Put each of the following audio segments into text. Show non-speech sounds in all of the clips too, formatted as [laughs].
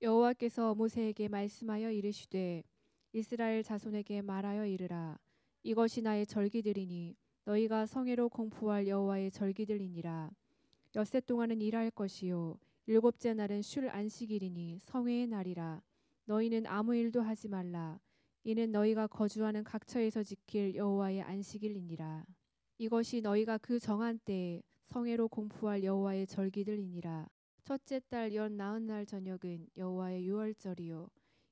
여호와께서 모세에게 말씀하여 이르시되 이스라엘 자손에게 말하여 이르라 이것이 나의 절기들이니 너희가 성회로 공포할 여호와의 절기들이니라 여새 동안은 일할 것이요 일곱째 날은 쉴 안식일이니 성회의 날이라 너희는 아무 일도 하지 말라 이는 너희가 거주하는 각처에서 지킬 여호와의 안식일이니라 이것이 너희가 그 정한 때에 성회로 공포할 여호와의 절기들이니라 첫째 달 열나흔 날 저녁은 여호와의 유월절이요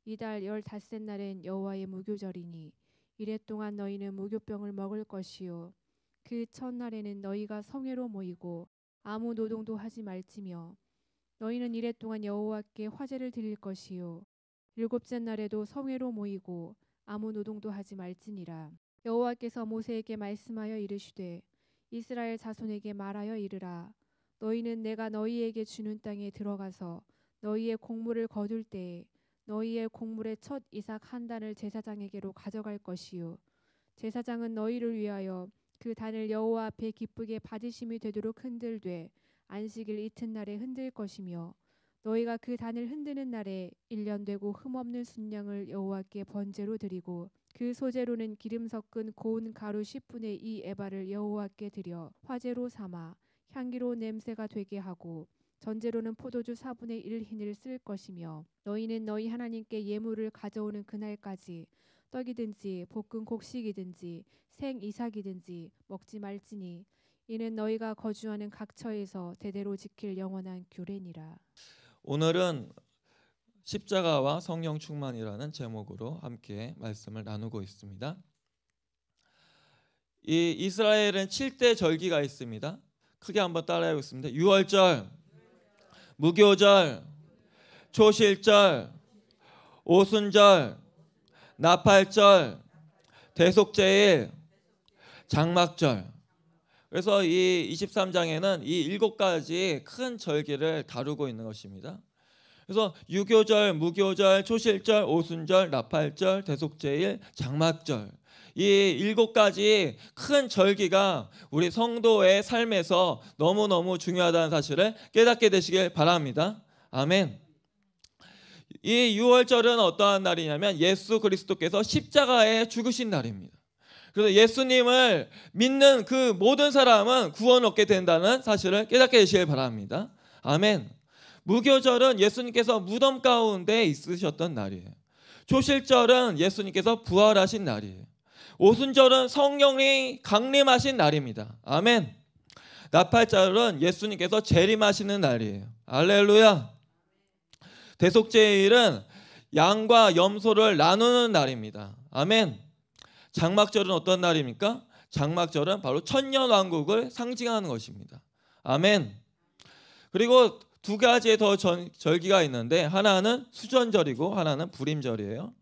이달 열닷새 날엔 여호와의 무교절이니 이래 동안 너희는 무교병을 먹을 것이요 그 첫날에는 너희가 성회로 모이고 아무 노동도 하지 말지며 너희는 이래 동안 여호와께 화제를 드릴 것이요 일곱째 날에도 성회로 모이고 아무 노동도 하지 말지니라 여호와께서 모세에게 말씀하여 이르시되 이스라엘 자손에게 말하여 이르라 너희는 내가 너희에게 주는 땅에 들어가서 너희의 곡물을 거둘 때에 너희의 곡물의 첫 이삭 한 단을 제사장에게로 가져갈 것이요 제사장은 너희를 위하여 그 단을 여호와 앞에 기쁘게 받으심이 되도록 흔들되 안식일 이튿날에 흔들 것이며 너희가 그 단을 흔드는 날에 일년 되고 흠없는 순양을 여호와께 번제로 드리고 그 소재로는 기름 섞은 고운 가루 10분의 2 에바를 여호와께 드려 화제로 삼아 향기로운 냄새가 되게 하고 전제로는 포도주 4분의 1 흰을 쓸 것이며 너희는 너희 하나님께 예물을 가져오는 그날까지 떡이든지 볶은 곡식이든지 생 이삭이든지 먹지 말지니 이는 너희가 거주하는 각 처에서 대대로 지킬 영원한 규례니라. 오늘은 십자가와 성령 충만이라는 제목으로 함께 말씀을 나누고 있습니다. 이 이스라엘은 7대 절기가 있습니다. 크게 한번 따라해보겠습니다. 유월절, 무교절, 초실절, 오순절, 나팔절, 대속제일, 장막절. 그래서 이 23장에는 이 일곱 가지 큰 절기를 다루고 있는 것입니다. 그래서 유교절, 무교절, 초실절, 오순절, 나팔절, 대속제일, 장막절. 이 일곱 가지 큰 절기가 우리 성도의 삶에서 너무너무 중요하다는 사실을 깨닫게 되시길 바랍니다. 아멘. 이 6월절은 어떠한 날이냐면 예수 그리스도께서 십자가에 죽으신 날입니다. 그래서 예수님을 믿는 그 모든 사람은 구원 얻게 된다는 사실을 깨닫게 되시길 바랍니다. 아멘. 무교절은 예수님께서 무덤 가운데 있으셨던 날이에요. 초실절은 예수님께서 부활하신 날이에요. 오순절은 성령이 강림하신 날입니다. 아멘. 나팔절은 예수님께서 재림하시는 날이에요. 알렐루야. 대속제일은 양과 염소를 나누는 날입니다. 아멘. 장막절은 어떤 날입니까? 장막절은 바로 천년 왕국을 상징하는 것입니다. 아멘. 그리고 두 가지 더 절기가 있는데 하나는 수전절이고 하나는 불임절이에요.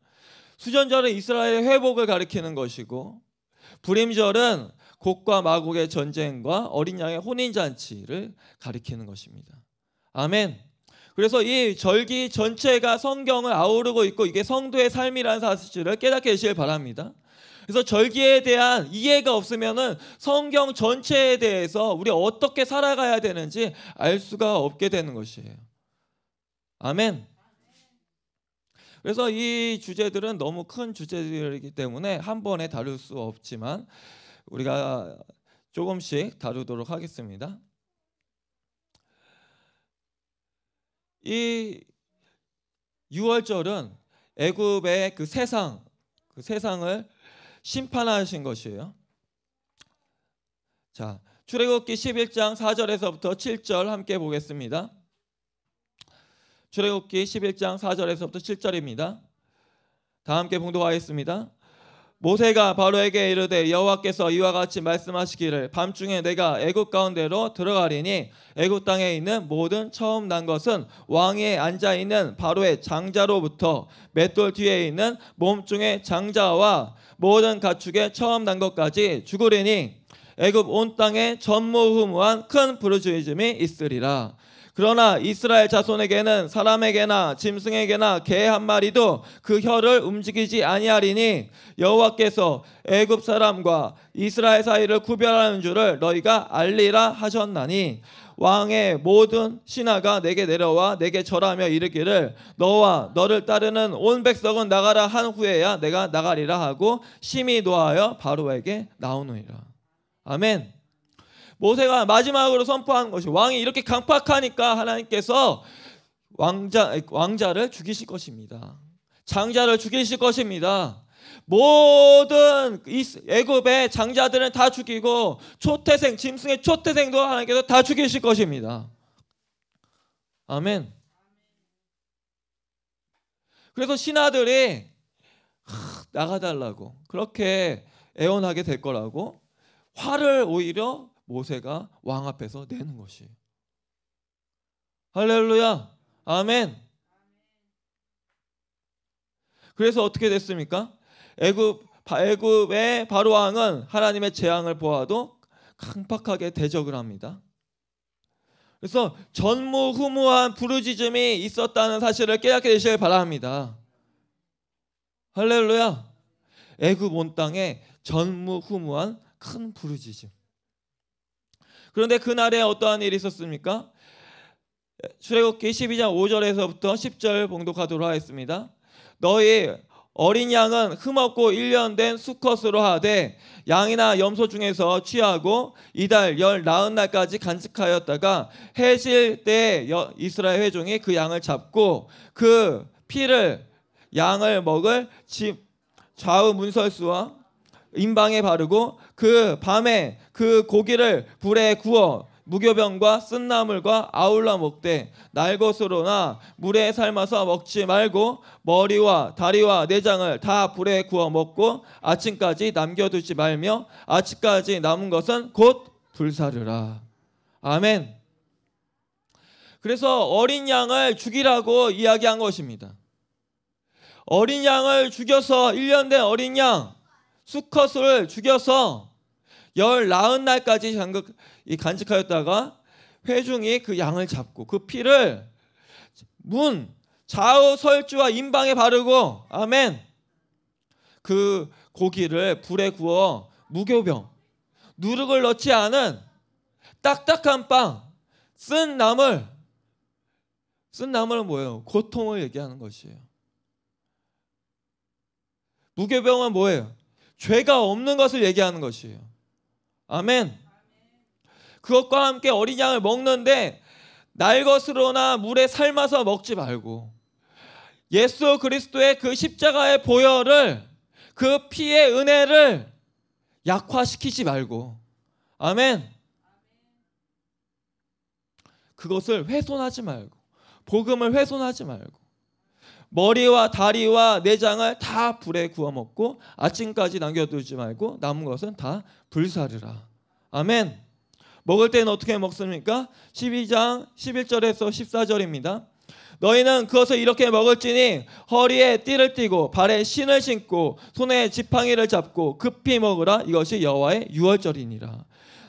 수전절은 이스라엘의 회복을 가리키는 것이고 불임절은 곡과 마곡의 전쟁과 어린 양의 혼인 잔치를 가리키는 것입니다. 아멘. 그래서 이 절기 전체가 성경을 아우르고 있고 이게 성도의 삶이라는 사실을 깨닫게 되시길 바랍니다. 그래서 절기에 대한 이해가 없으면은 성경 전체에 대해서 우리 어떻게 살아가야 되는지 알 수가 없게 되는 것이에요. 아멘. 그래서 이 주제들은 너무 큰 주제들이기 때문에 한 번에 다룰 수 없지만 우리가 조금씩 다루도록 하겠습니다. 이 6월절은 애굽의 그 세상 그 세상을 심판하신 것이에요. 자, 출애굽기 11장 4절에서부터 7절 함께 보겠습니다. 출애굽기 11장 4절에서부터 7절입니다. 다 함께 봉독하겠습니다. 모세가 바로에게 이르되 여호와께서 이와 같이 말씀하시기를 밤중에 내가 애굽 가운데로 들어가리니 애굽 땅에 있는 모든 처음 난 것은 왕위에 앉아 있는 바로의 장자로부터 맷돌 뒤에 있는 몸중의 장자와 모든 가축의 처음 난 것까지 죽으리니 애굽 온 땅에 전무후무한 큰 부르짖음이 있으리라 그러나 이스라엘 자손에게는 사람에게나 짐승에게나 개 한 마리도 그 혀를 움직이지 아니하리니 여호와께서 애굽 사람과 이스라엘 사이를 구별하는 줄을 너희가 알리라 하셨나니 왕의 모든 신하가 내게 내려와 내게 절하며 이르기를 너와 너를 따르는 온 백성은 나가라 한 후에야 내가 나가리라 하고 심히 노하여 바로에게 나오느니라. 아멘. 모세가 마지막으로 선포한 것이 왕이 이렇게 강팍하니까 하나님께서 왕자 왕자를 죽이실 것입니다. 장자를 죽이실 것입니다. 모든 애굽의 장자들은 다 죽이고 초태생 짐승의 초태생도 하나님께서 다 죽이실 것입니다. 아멘. 그래서 신하들이 나가달라고 그렇게 애원하게 될 거라고 화를 오히려 모세가 왕 앞에서 내는 것이. 할렐루야. 아멘. 그래서 어떻게 됐습니까? 애굽 애굽의 바로 왕은 하나님의 재앙을 보아도 강팍하게 대적을 합니다. 그래서 전무후무한 부르짖음이 있었다는 사실을 깨닫게 되시길 바랍니다. 할렐루야. 애굽 온 땅에 전무후무한 큰 부르짖음. 그런데 그날에 어떠한 일이 있었습니까? 출애굽기 12장 5절에서부터 10절 봉독하도록 하겠습니다. 너희 어린 양은 흠없고 1년 된 수컷으로 하되 양이나 염소 중에서 취하고 이달 열 나흔 날까지 간직하였다가 해질 때 이스라엘 회중이 그 양을 잡고 그 피를 양을 먹을 좌우 문설수와 임방에 바르고 그 밤에 그 고기를 불에 구워 무교병과 쓴나물과 아울러 먹되 날것으로나 물에 삶아서 먹지 말고 머리와 다리와 내장을 다 불에 구워 먹고 아침까지 남겨두지 말며 아침까지 남은 것은 곧 불사르라 아멘 그래서 어린 양을 죽이라고 이야기한 것입니다 어린 양을 죽여서 1년 된 어린 양 수컷을 죽여서 열나은 날까지 간직하였다가 회중이 그 양을 잡고 그 피를 문 좌우 설주와 인방에 바르고 아멘 그 고기를 불에 구워 무교병 누룩을 넣지 않은 딱딱한 빵 쓴 나물 쓴 나물은 뭐예요? 고통을 얘기하는 것이에요 무교병은 뭐예요? 죄가 없는 것을 얘기하는 것이에요. 아멘. 그것과 함께 어린 양을 먹는데 날 것으로나 물에 삶아서 먹지 말고 예수 그리스도의 그 십자가의 보혈을 그 피의 은혜를 약화시키지 말고 아멘. 그것을 훼손하지 말고 복음을 훼손하지 말고 머리와 다리와 내장을 다 불에 구워 먹고 아침까지 남겨두지 말고 남은 것은 다 불사르라. 아멘. 먹을 때는 어떻게 먹습니까? 12장 11절에서 14절입니다. 너희는 그것을 이렇게 먹을지니 허리에 띠를 띠고 발에 신을 신고 손에 지팡이를 잡고 급히 먹으라 이것이 여호와의 유월절이니라.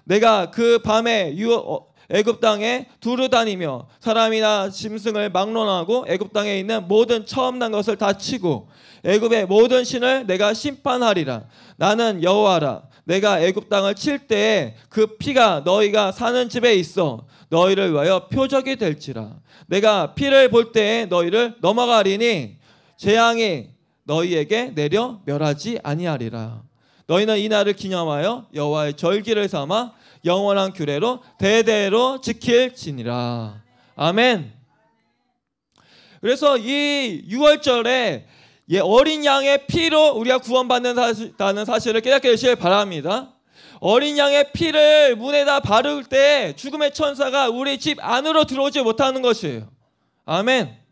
내가 그 밤에 유, 어, 애굽 땅에 두루 다니며 사람이나 짐승을 막론하고 애굽 땅에 있는 모든 처음 난 것을 다 치고 애굽의 모든 신을 내가 심판하리라 나는 여호와라 내가 애굽 땅을 칠 때에 그 피가 너희가 사는 집에 있어 너희를 위하여 표적이 될지라 내가 피를 볼 때에 너희를 넘어가리니 재앙이 너희에게 내려 멸하지 아니하리라 너희는 이 날을 기념하여 여호와의 절기를 삼아 영원한 규례로 대대로 지킬지니라. 아멘. 그래서 이 6월절에 예, 어린 양의 피로 우리가 구원받는다는 사실을 깨닫게 되시길 바랍니다. 어린 양의 피를 문에다 바를 때 죽음의 천사가 우리 집 안으로 들어오지 못하는 것이에요. 아멘.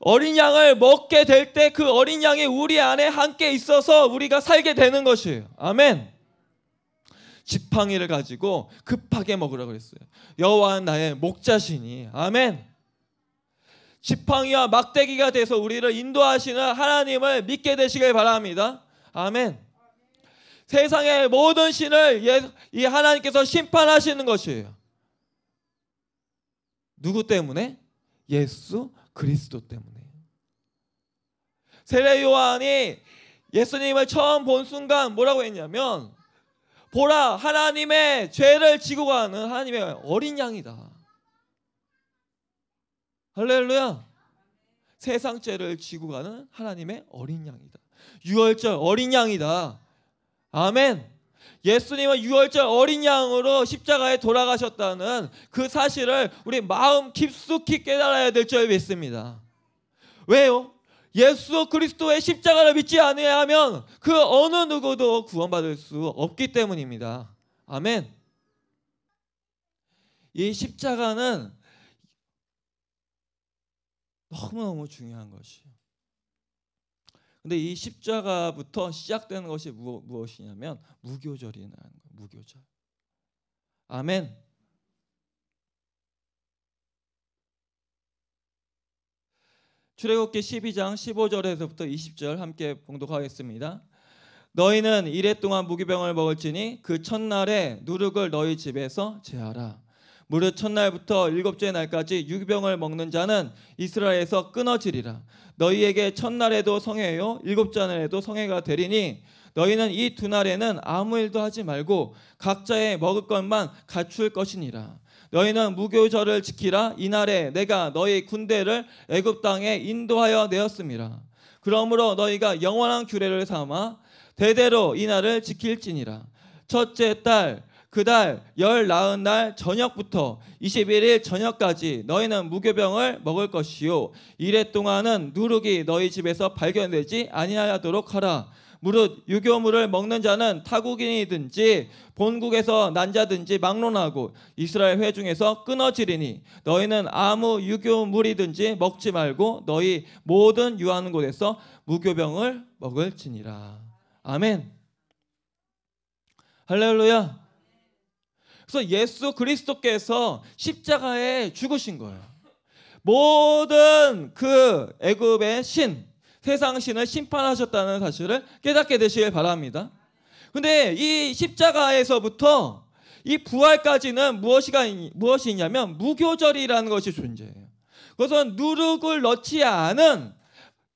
어린 양을 먹게 될 때 그 어린 양이 우리 안에 함께 있어서 우리가 살게 되는 것이에요. 아멘. 지팡이를 가지고 급하게 먹으라고 랬어요 여호와 나의 목자시니 아멘. 지팡이와 막대기가 돼서 우리를 인도하시는 하나님을 믿게 되시길 바랍니다. 아멘. 세상의 모든 신을 예, 이 하나님께서 심판하시는 것이에요. 누구 때문에? 예수 그리스도 때문에. 세례 요한이 예수님을 처음 본 순간 뭐라고 했냐면 보라 하나님의 죄를 지고 가는 하나님의 어린 양이다. 할렐루야. 세상 죄를 지고 가는 하나님의 어린 양이다. 유월절 어린 양이다. 아멘. 예수님은 유월절 어린 양으로 십자가에 돌아가셨다는 그 사실을 우리 마음 깊숙이 깨달아야 될 줄 믿습니다. 왜요? 예수 그리스도의 십자가를 믿지 아니하면 그 어느 누구도 구원받을 수 없기 때문입니다. 아멘. 이 십자가는 너무너무 중요한 것이에요. 근데 이 십자가부터 시작되는 것이 무엇이냐면 무교절이라는 거예요. 무교절. 아멘. 출애굽기 12장 15절에서부터 20절 함께 봉독하겠습니다. 너희는 이래 동안 무기병을 먹을지니 그 첫날에 누룩을 너희 집에서 제하라. 무릇 첫날부터 일곱째 날까지 유기병을 먹는 자는 이스라엘에서 끊어지리라. 너희에게 첫날에도 성회요 일곱째 날에도 성회가 되리니 너희는 이 두 날에는 아무 일도 하지 말고 각자의 먹을 것만 갖출 것이니라. 너희는 무교절을 지키라 이날에 내가 너희 군대를 애굽 땅에 인도하여 내었습니다. 그러므로 너희가 영원한 규례를 삼아 대대로 이날을 지킬지니라. 첫째 달 그 달 열 나흔 날 저녁부터 21일 저녁까지 너희는 무교병을 먹을 것이요 이래 동안은 누룩이 너희 집에서 발견되지 아니하도록 하라 무릇 유교물을 먹는 자는 타국인이든지 본국에서 난 자든지 막론하고 이스라엘 회 중에서 끊어지리니 너희는 아무 유교물이든지 먹지 말고 너희 모든 유하는 곳에서 무교병을 먹을지니라. 아멘. 할렐루야. 그래서 예수 그리스도께서 십자가에 죽으신 거예요. 모든 그 애굽의 신 세상 신을 심판하셨다는 사실을 깨닫게 되시길 바랍니다. 근데 이 십자가에서부터 이 부활까지는 무엇이가 무엇이냐면 무교절이라는 것이 존재해요. 그것은 누룩을 넣지 않은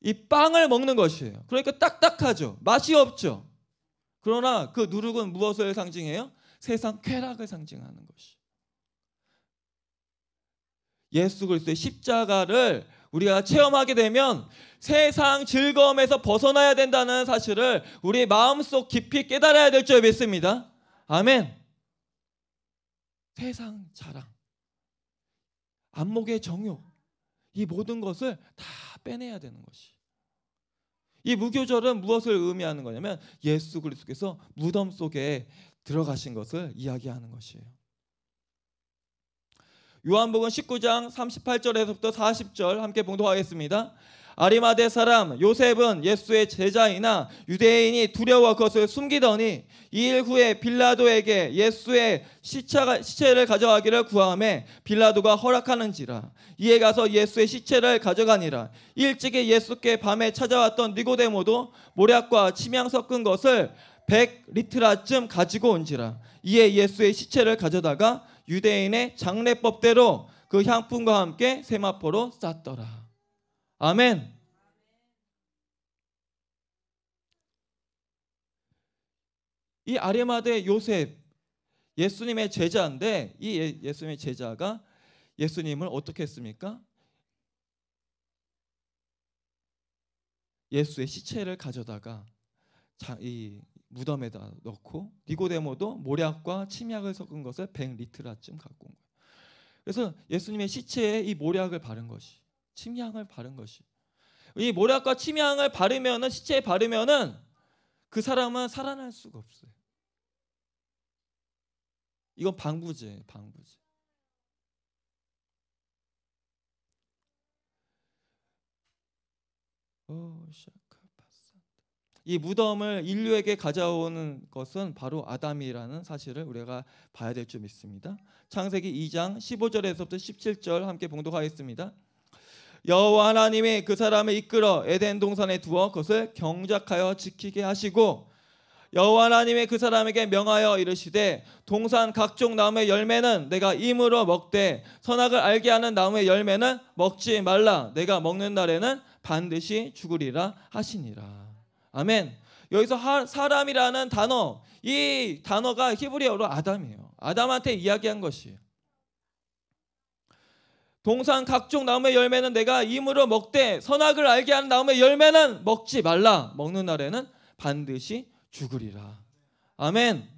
이 빵을 먹는 것이에요. 그러니까 딱딱하죠. 맛이 없죠. 그러나 그 누룩은 무엇을 상징해요? 세상 쾌락을 상징하는 것이. 예수 그리스도의 십자가를 우리가 체험하게 되면 세상 즐거움에서 벗어나야 된다는 사실을 우리 마음속 깊이 깨달아야 될 줄 믿습니다. 아멘. 세상 자랑, 안목의 정욕, 이 모든 것을 다 빼내야 되는 것이. 이 무교절은 무엇을 의미하는 거냐면 예수 그리스께서 무덤 속에 들어가신 것을 이야기하는 것이에요. 요한복음 19장 38절에서부터 40절 함께 봉독하겠습니다. 아리마대 사람 요셉은 예수의 제자이나 유대인이 두려워 그것을 숨기더니 이 일 후에 빌라도에게 예수의 시체가, 시체를 가져가기를 구하매 빌라도가 허락하는지라 이에 가서 예수의 시체를 가져가니라 일찍이 예수께 밤에 찾아왔던 니고데모도 모략과 침향 섞은 것을 100리트라쯤 가지고 온지라 이에 예수의 시체를 가져다가 유대인의 장례법대로 그 향품과 함께 세마포로 쌌더라. 아멘. 이 아레마대 요셉 예수님의 제자인데 이 예, 수님의 제자가 예수님을 어떻게 했습니까? 예수의 시체를 가져다가 자, 이 무덤에다 넣고 니고데모도 모략과 침약을 섞은 것을 100리트라쯤 갖고 온 거예요. 그래서 예수님의 시체에 이 모략을 바른 것이 침향을 바른 것이 이 모략과 침향을 바르면은 시체에 바르면은 그 사람은 살아날 수가 없어요. 이건 방부제예요, 방부제. 오, 시 어, 이 무덤을 인류에게 가져오는 것은 바로 아담이라는 사실을 우리가 봐야 될줄 믿습니다. 창세기 2장 15절에서부터 17절 함께 봉독하겠습니다. 여호와 하나님이 그 사람을 이끌어 에덴 동산에 두어 그것을 경작하여 지키게 하시고 여호와 하나님의 그 사람에게 명하여 이르시되 동산 각종 나무의 열매는 내가 임으로 먹되 선악을 알게 하는 나무의 열매는 먹지 말라 내가 먹는 날에는 반드시 죽으리라 하시니라. 아멘. 여기서 하, 사람이라는 단어, 이 단어가 히브리어로 아담이에요. 아담한테 이야기한 것이. 에요 동산 각종 나무의 열매는 내가 임으로 먹되 선악을 알게 하는 나무의 열매는 먹지 말라. 먹는 날에는 반드시 죽으리라. 아멘.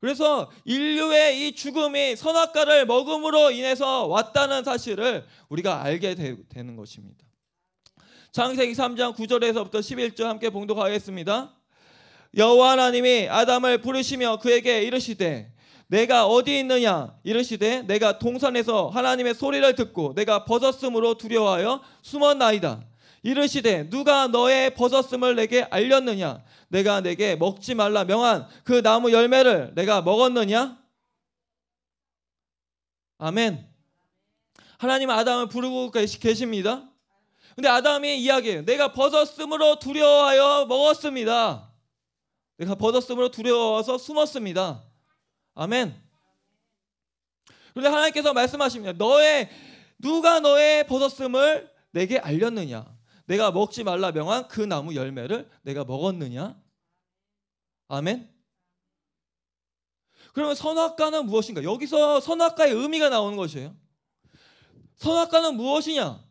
그래서 인류의 이 죽음이 선악과를 먹음으로 인해서 왔다는 사실을 우리가 알게 되, 되는 것입니다. 창세기 3장 9절에서부터 11절 함께 봉독하겠습니다. 여호와 하나님이 아담을 부르시며 그에게 이르시되 내가 어디 있느냐 이르시되 내가 동산에서 하나님의 소리를 듣고 내가 버섯으로 두려워하여 숨었나이다. 이르시되 누가 너의 버섯음을 내게 알렸느냐 내가 내게 먹지 말라 명한 그 나무 열매를 내가 먹었느냐 아멘 하나님 아담을 부르고 계십니다 근데 아담이 이야기해요. 내가 버섯으로 두려워하여 먹었습니다. 내가 버섯으로 두려워서 숨었습니다. 아멘. 그런데 하나님께서 말씀하십니다. 너의 누가 너의 버섯음을 내게 알렸느냐? 내가 먹지 말라 명한 그 나무 열매를 내가 먹었느냐? 아멘. 그러면 선악과는 무엇인가? 여기서 선악과의 의미가 나오는 것이에요. 선악과는 무엇이냐?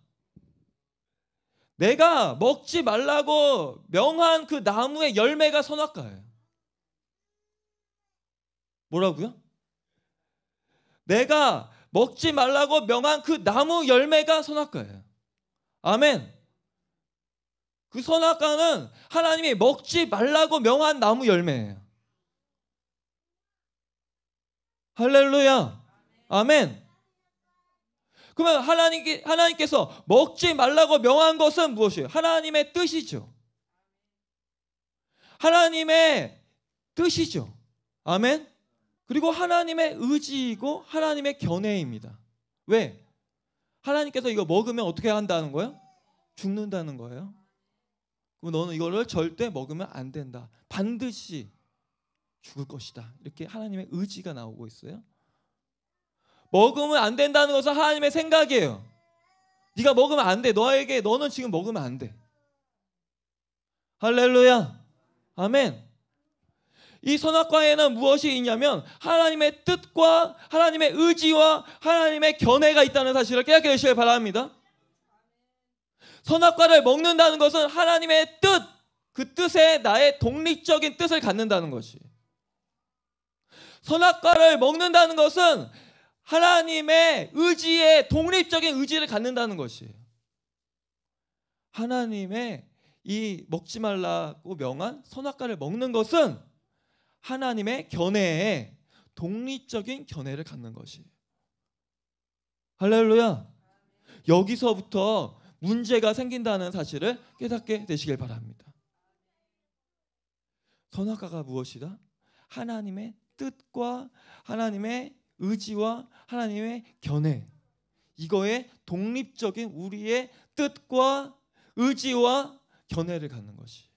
내가 먹지 말라고 명한 그 나무의 열매가 선악과예요. 뭐라고요? 내가 먹지 말라고 명한 그 나무 열매가 선악과예요. 아멘. 그 선악과는 하나님이 먹지 말라고 명한 나무 열매예요. 할렐루야. 아멘. 그러면 하나님께, 하나님께서 먹지 말라고 명한 것은 무엇이에요? 하나님의 뜻이죠. 하나님의 뜻이죠. 아멘. 그리고 하나님의 의지이고 하나님의 견해입니다. 왜? 하나님께서 이거 먹으면 어떻게 한다는 거예요? 죽는다는 거예요. 그럼 너는 이거를 절대 먹으면 안 된다. 반드시 죽을 것이다. 이렇게 하나님의 의지가 나오고 있어요. 먹으면 안 된다는 것은 하나님의 생각이에요. 네가 먹으면 안 돼. 너에게 너는 지금 먹으면 안 돼. 할렐루야. 아멘. 이 선악과에는 무엇이 있냐면 하나님의 뜻과 하나님의 의지와 하나님의 견해가 있다는 사실을 깨닫게 되시길 바랍니다. 선악과를 먹는다는 것은 하나님의 뜻, 그 뜻에 나의 독립적인 뜻을 갖는다는 것이. 선악과를 먹는다는 것은 하나님의 의지에 독립적인 의지를 갖는다는 것이에요. 하나님의 이 먹지 말라고 명한 선악과를 먹는 것은 하나님의 견해에 독립적인 견해를 갖는 것이에요. 할렐루야. 여기서부터 문제가 생긴다는 사실을 깨닫게 되시길 바랍니다. 선악과가 무엇이다? 하나님의 뜻과 하나님의 의지와 하나님의 견해 이거에 독립적인 우리의 뜻과 의지와 견해를 갖는 것이.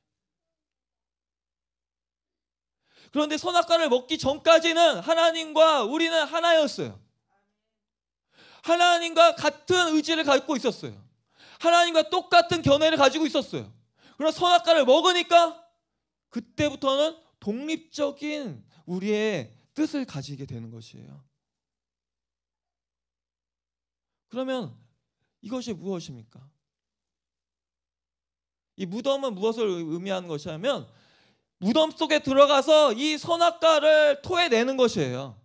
그런데 선악과를 먹기 전까지는 하나님과 우리는 하나였어요. 하나님과 같은 의지를 갖고 있었어요. 하나님과 똑같은 견해를 가지고 있었어요. 그러나 선악과를 먹으니까 그때부터는 독립적인 우리의 뜻을 가지게 되는 것이에요. 그러면 이것이 무엇입니까? 이 무덤은 무엇을 의미하는 것이냐면 무덤 속에 들어가서 이 선악과를 토해내는 것이에요.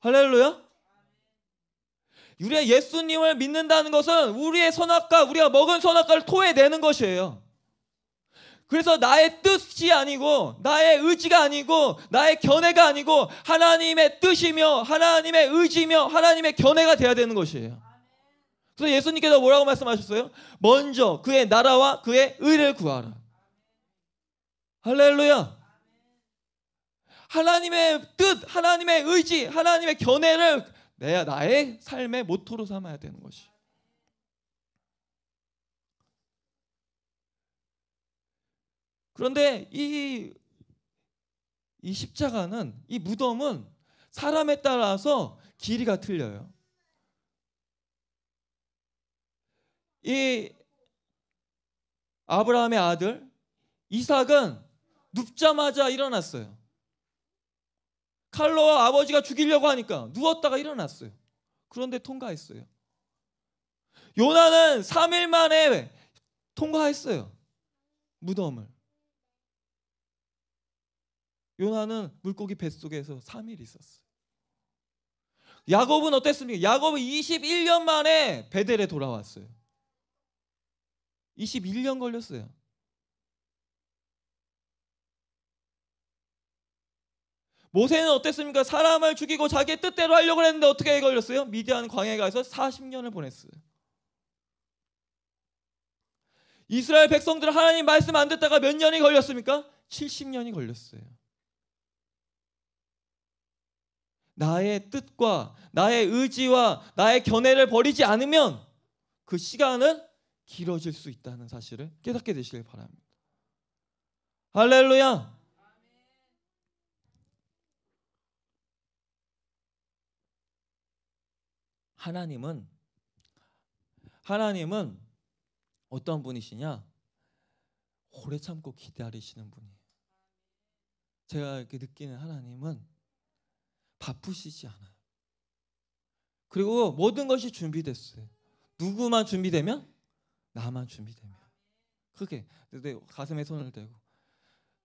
할렐루야. 우리가 예수님을 믿는다는 것은 우리의 선악과, 우리가 먹은 선악과를 토해내는 것이에요. 그래서 나의 뜻이 아니고 나의 의지가 아니고 나의 견해가 아니고 하나님의 뜻이며 하나님의 의지며 하나님의 견해가 돼야 되는 것이에요. 그래서 예수님께서 뭐라고 말씀하셨어요? 먼저 그의 나라와 그의 의를 구하라. 할렐루야. 하나님의 뜻, 하나님의 의지, 하나님의 견해를 내 나의 삶의 모토로 삼아야 되는 것이. 그런데 이, 이 십자가는 이 무덤은 사람에 따라서 길이가 틀려요. 이 아브라함의 아들 이삭은 눕자마자 일어났어요. 칼로 아버지가 죽이려고 하니까 누웠다가 일어났어요. 그런데 통과했어요. 요나는 3일 만에 통과했어요. 무덤을. 요나는 물고기 뱃속에서 3일 있었어요. 야곱은 어땠습니까? 야곱은 21년 만에 베델에 돌아왔어요. 21년 걸렸어요. 모세는 어땠습니까? 사람을 죽이고 자기 뜻대로 하려고 했는데 어떻게 걸렸어요? 미디안 광야에 가서 40년을 보냈어요. 이스라엘 백성들 은 하나님 말씀 안 듣다가 몇 년이 걸렸습니까? 70년이 걸렸어요. 나의 뜻과 나의 의지와 나의 견해를 버리지 않으면 그 시간은 길어질 수 있다는 사실을 깨닫게 되시길 바랍니다. 할렐루야! 하나님은 하나님은 어떤 분이시냐? 오래 참고 기다리시는 분이에요. 제가 이렇게 느끼는 하나님은 바쁘시지 않아요. 그리고 모든 것이 준비됐어요. 누구만 준비되면 나만 준비되면 크게 가슴에 손을 대고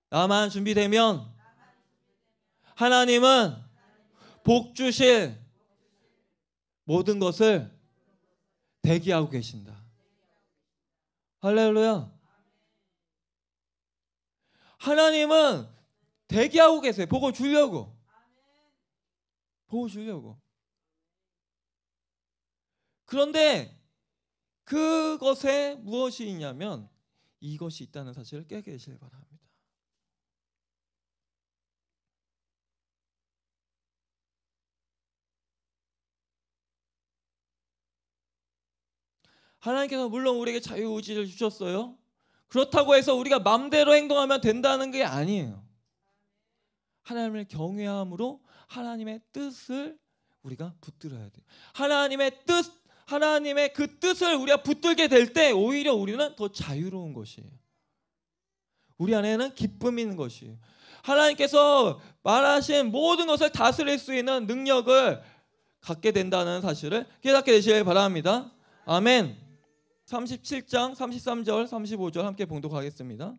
나만 준비되면 하나님은 복 주실 모든 것을 대기하고 계신다. 할렐루야. 하나님은 대기하고 계세요. 복을 주려고. 보시주려고 그런데 그것에 무엇이 있냐면 이것이 있다는 사실을 깨게 되시길 바랍니다. 하나님께서 물론 우리에게 자유의지를 주셨어요. 그렇다고 해서 우리가 마음대로 행동하면 된다는 게 아니에요. 하나님을 경외함으로 하나님의 뜻을 우리가 붙들어야 돼요. 하나님의 뜻, 하나님의 그 뜻을 우리가 붙들게 될 때 오히려 우리는 더 자유로운 것이에요. 우리 안에는 기쁨이 있는 것이에요. 하나님께서 말하신 모든 것을 다스릴 수 있는 능력을 갖게 된다는 사실을 깨닫게 되시길 바랍니다. 아멘. 37장 33절 35절 함께 봉독하겠습니다.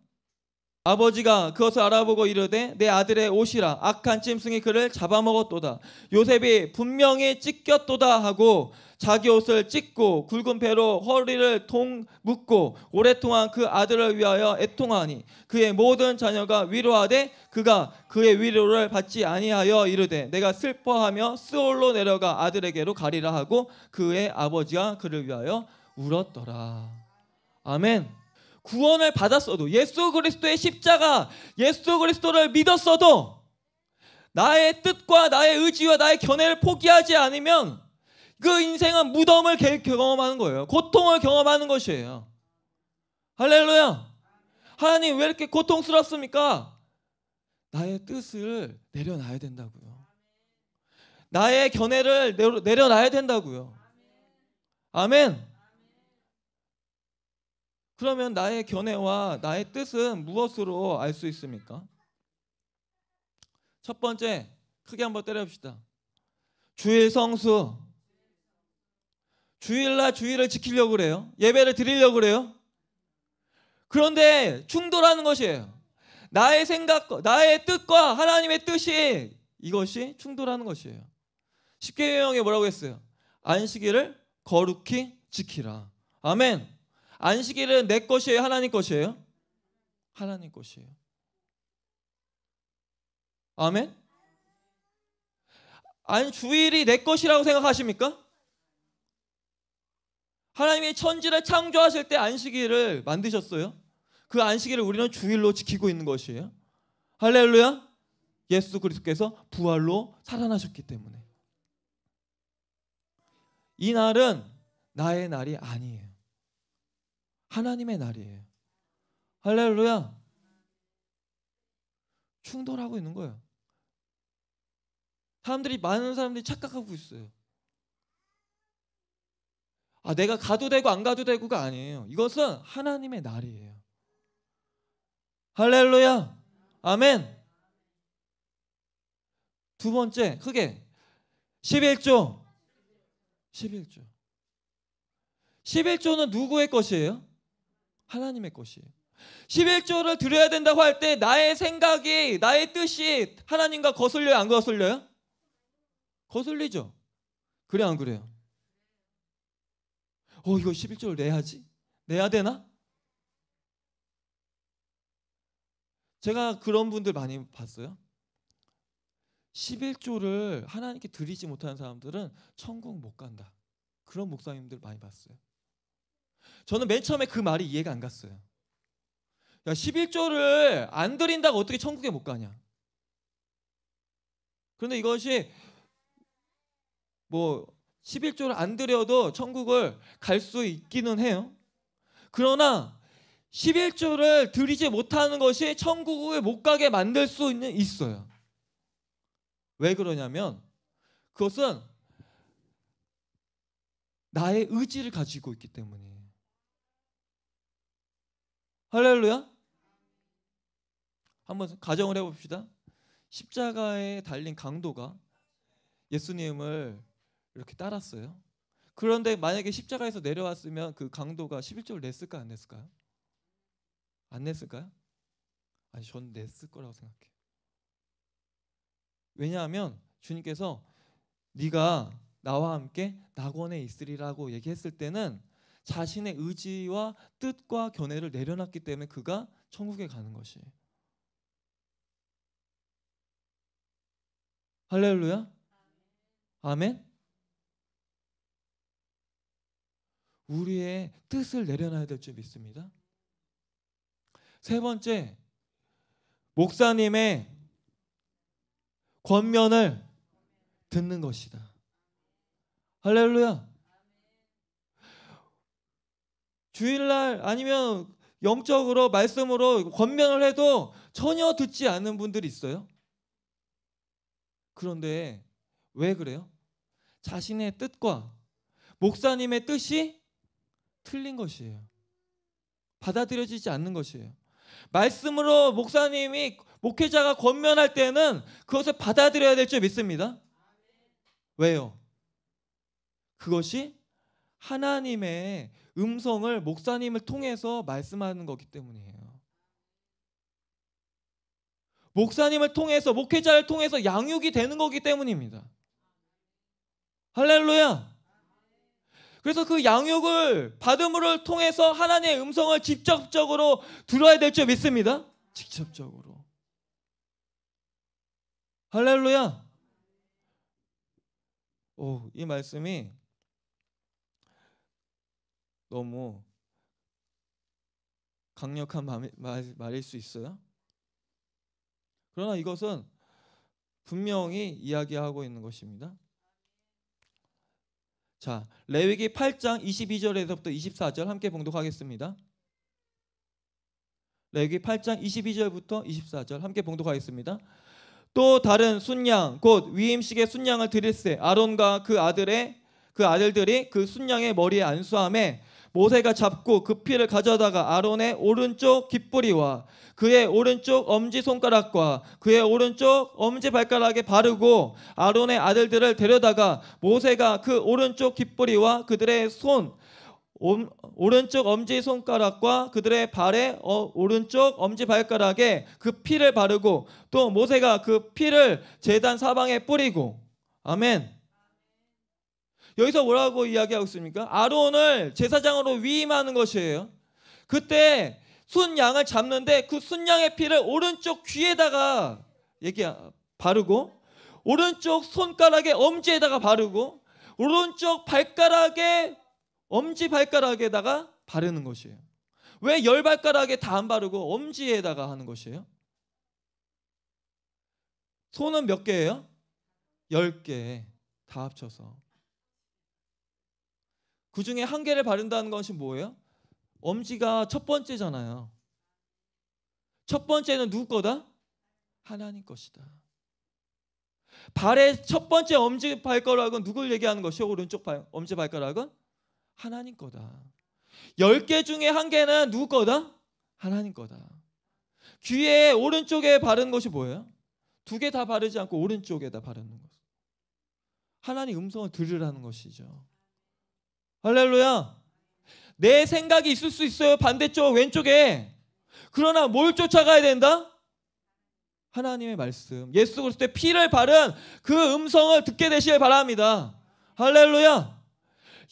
아버지가 그것을 알아보고 이르되 내 아들의 옷이라 악한 찜승이 그를 잡아먹었도다. 요셉이 분명히 찢겼도다 하고 자기 옷을 찢고 굵은 배로 허리를 통 묶고 오랫동안 그 아들을 위하여 애통하니 그의 모든 자녀가 위로하되 그가 그의 위로를 받지 아니하여 이르되 내가 슬퍼하며 스올로 내려가 아들에게로 가리라 하고 그의 아버지가 그를 위하여 울었더라. 아멘. 구원을 받았어도 예수 그리스도의 십자가, 예수 그리스도를 믿었어도 나의 뜻과 나의 의지와 나의 견해를 포기하지 않으면 그 인생은 무덤을 경험하는 거예요. 고통을 경험하는 것이에요. 할렐루야. 하나님 왜 이렇게 고통스럽습니까? 나의 뜻을 내려놔야 된다고요. 나의 견해를 내려놔야 된다고요. 아멘. 그러면 나의 견해와 나의 뜻은 무엇으로 알 수 있습니까? 첫 번째, 크게 한번 때려봅시다. 주일 성수. 주일날 주일을 지키려고 그래요. 예배를 드리려고 그래요. 그런데 충돌하는 것이에요. 나의 생각 나의 뜻과 하나님의 뜻이 이것이 충돌하는 것이에요. 십계명에 뭐라고 했어요? 안식일을 거룩히 지키라. 아멘. 안식일은 내 것이에요? 하나님 것이에요? 하나님 것이에요. 아멘? 아니, 주일이 내 것이라고 생각하십니까? 하나님이 천지를 창조하실 때 안식일을 만드셨어요. 그 안식일을 우리는 주일로 지키고 있는 것이에요. 할렐루야. 예수 그리스께서 부활로 살아나셨기 때문에 이 날은 나의 날이 아니에요. 하나님의 날이에요. 할렐루야. 충돌하고 있는 거예요. 사람들이 많은 사람들이 착각하고 있어요. 아, 내가 가도 되고 안 가도 되고가 아니에요. 이것은 하나님의 날이에요. 할렐루야. 아멘. 두 번째, 크게 11조. 11조. 11조는 누구의 것이에요? 하나님의 것이에요. 11조를 드려야 된다고 할 때 나의 생각이 나의 뜻이 하나님과 거슬려요 안 거슬려요? 거슬리죠. 그래 안 그래요? 어 이거 11조를 내야지. 내야 되나? 제가 그런 분들 많이 봤어요. 11조를 하나님께 드리지 못하는 사람들은 천국 못 간다. 그런 목사님들 많이 봤어요. 저는 맨 처음에 그 말이 이해가 안 갔어요. 야, 11조를 안 드린다고 어떻게 천국에 못 가냐? 그런데 이것이 뭐 11조를 안 드려도 천국을 갈 수 있기는 해요. 그러나 11조를 드리지 못하는 것이 천국에 못 가게 만들 수 있는 있어요. 왜 그러냐면 그것은 나의 의지를 가지고 있기 때문이에요. 할렐루야. 한번 가정을 해봅시다. 십자가에 달린 강도가 예수님을 이렇게 따랐어요. 그런데 만약에 십자가에서 내려왔으면 그 강도가 11조를 냈을까 안 냈을까요? 안 냈을까요? 아니 전 냈을 거라고 생각해요. 왜냐하면 주님께서 네가 나와 함께 낙원에 있으리라고 얘기했을 때는 자신의 의지와 뜻과 견해를 내려놨기 때문에 그가 천국에 가는 것이. 할렐루야? 아멘? 우리의 뜻을 내려놔야 될줄 믿습니다. 세 번째, 목사님의 권면을 듣는 것이다. 할렐루야. 주일날 아니면 영적으로 말씀으로 권면을 해도 전혀 듣지 않는 분들이 있어요. 그런데 왜 그래요? 자신의 뜻과 목사님의 뜻이 틀린 것이에요. 받아들여지지 않는 것이에요. 말씀으로 목사님이 목회자가 권면할 때는 그것을 받아들여야 될 줄 믿습니다. 왜요? 그것이 하나님의 음성을 목사님을 통해서 말씀하는 거기 때문이에요. 목사님을 통해서 목회자를 통해서 양육이 되는 거기 때문입니다. 할렐루야. 그래서 그 양육을 받음을 통해서 하나님의 음성을 직접적으로 들어야 될 줄 믿습니다. 직접적으로. 할렐루야. 오, 이 말씀이 너무 강력한 말, 일수 있어요. 그러나 이것은 분명히 이야기하고 있는 것입니다. 자, 레위기 8장 22절에서부터 24절 함께 봉독하겠습니다. 레위기 8장 22절부터 24절 함께 봉독하겠습니다. 또 다른 순양 곧 위임식의 순양을 드릴세 아론과 그 아들의 그 아들들이 그 순양의 머리에 안수함에 모세가 잡고 그 피를 가져다가 아론의 오른쪽 깃뿌리와 그의 오른쪽 엄지손가락과 그의 오른쪽 엄지발가락에 바르고 아론의 아들들을 데려다가 모세가 그 오른쪽 깃뿌리와 그들의 손 옴, 오른쪽 엄지 손가락과 그들의 발에 어, 오른쪽 엄지 발가락에 그 피를 바르고 또 모세가 그 피를 재단 사방에 뿌리고 아멘. 여기서 뭐라고 이야기하고 있습니까? 아론을 제사장으로 위임하는 것이에요. 그때 순양을 잡는데 그 순양의 피를 오른쪽 귀에다가 얘기 바르고 오른쪽 손가락에 엄지에다가 바르고 오른쪽 발가락에 엄지 발가락에다가 바르는 것이에요. 왜 열 발가락에 다 안 바르고 엄지에다가 하는 것이에요? 손은 몇 개예요? 열 개 다 합쳐서. 그 중에 한 개를 바른다는 것이 뭐예요? 엄지가 첫 번째잖아요. 첫 번째는 누구 거다? 하나님 것이다. 발의 첫 번째 엄지 발가락은 누굴 얘기하는 것이요? 오른쪽 발, 엄지 발가락은 하나님 거다. 열 개 중에 한 개는 누구 거다? 하나님 거다. 귀에 오른쪽에 바른 것이 뭐예요? 두 개 다 바르지 않고 오른쪽에다 바르는 것. 하나님 음성을 들으라는 것이죠. 할렐루야. 내 생각이 있을 수 있어요. 반대쪽 왼쪽에. 그러나 뭘 쫓아가야 된다? 하나님의 말씀. 예수 그리스도의 피를 바른 그 음성을 듣게 되시길 바랍니다. 할렐루야.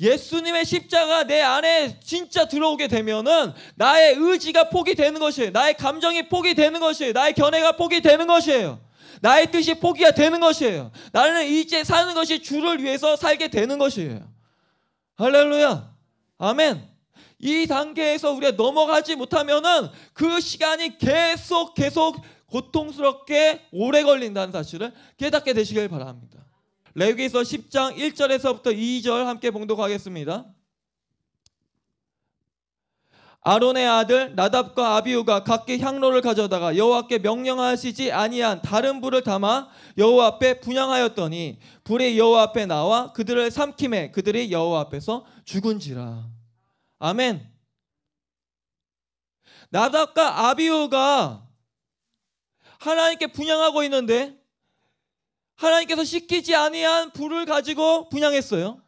예수님의 십자가 내 안에 진짜 들어오게 되면은 나의 의지가 포기되는 것이에요. 나의 감정이 포기되는 것이에요. 나의 견해가 포기되는 것이에요. 나의 뜻이 포기가 되는 것이에요. 나는 이제 사는 것이 주를 위해서 살게 되는 것이에요. 할렐루야. 아멘. 이 단계에서 우리가 넘어가지 못하면은 그 시간이 계속 계속 고통스럽게 오래 걸린다는 사실을 깨닫게 되시길 바랍니다. 레위기서 10장 1절에서부터 2절 함께 봉독하겠습니다. 아론의 아들 나답과 아비우가 각기 향로를 가져다가 여호와께 명령하시지 아니한 다른 불을 담아 여호와 앞에 분양하였더니 불이 여호와 앞에 나와 그들을 삼킴에 그들이 여호와 앞에서 죽은지라. 아멘. 나답과 아비우가 하나님께 분양하고 있는데 하나님께서 시키지 아니한 불을 가지고 분양했어요.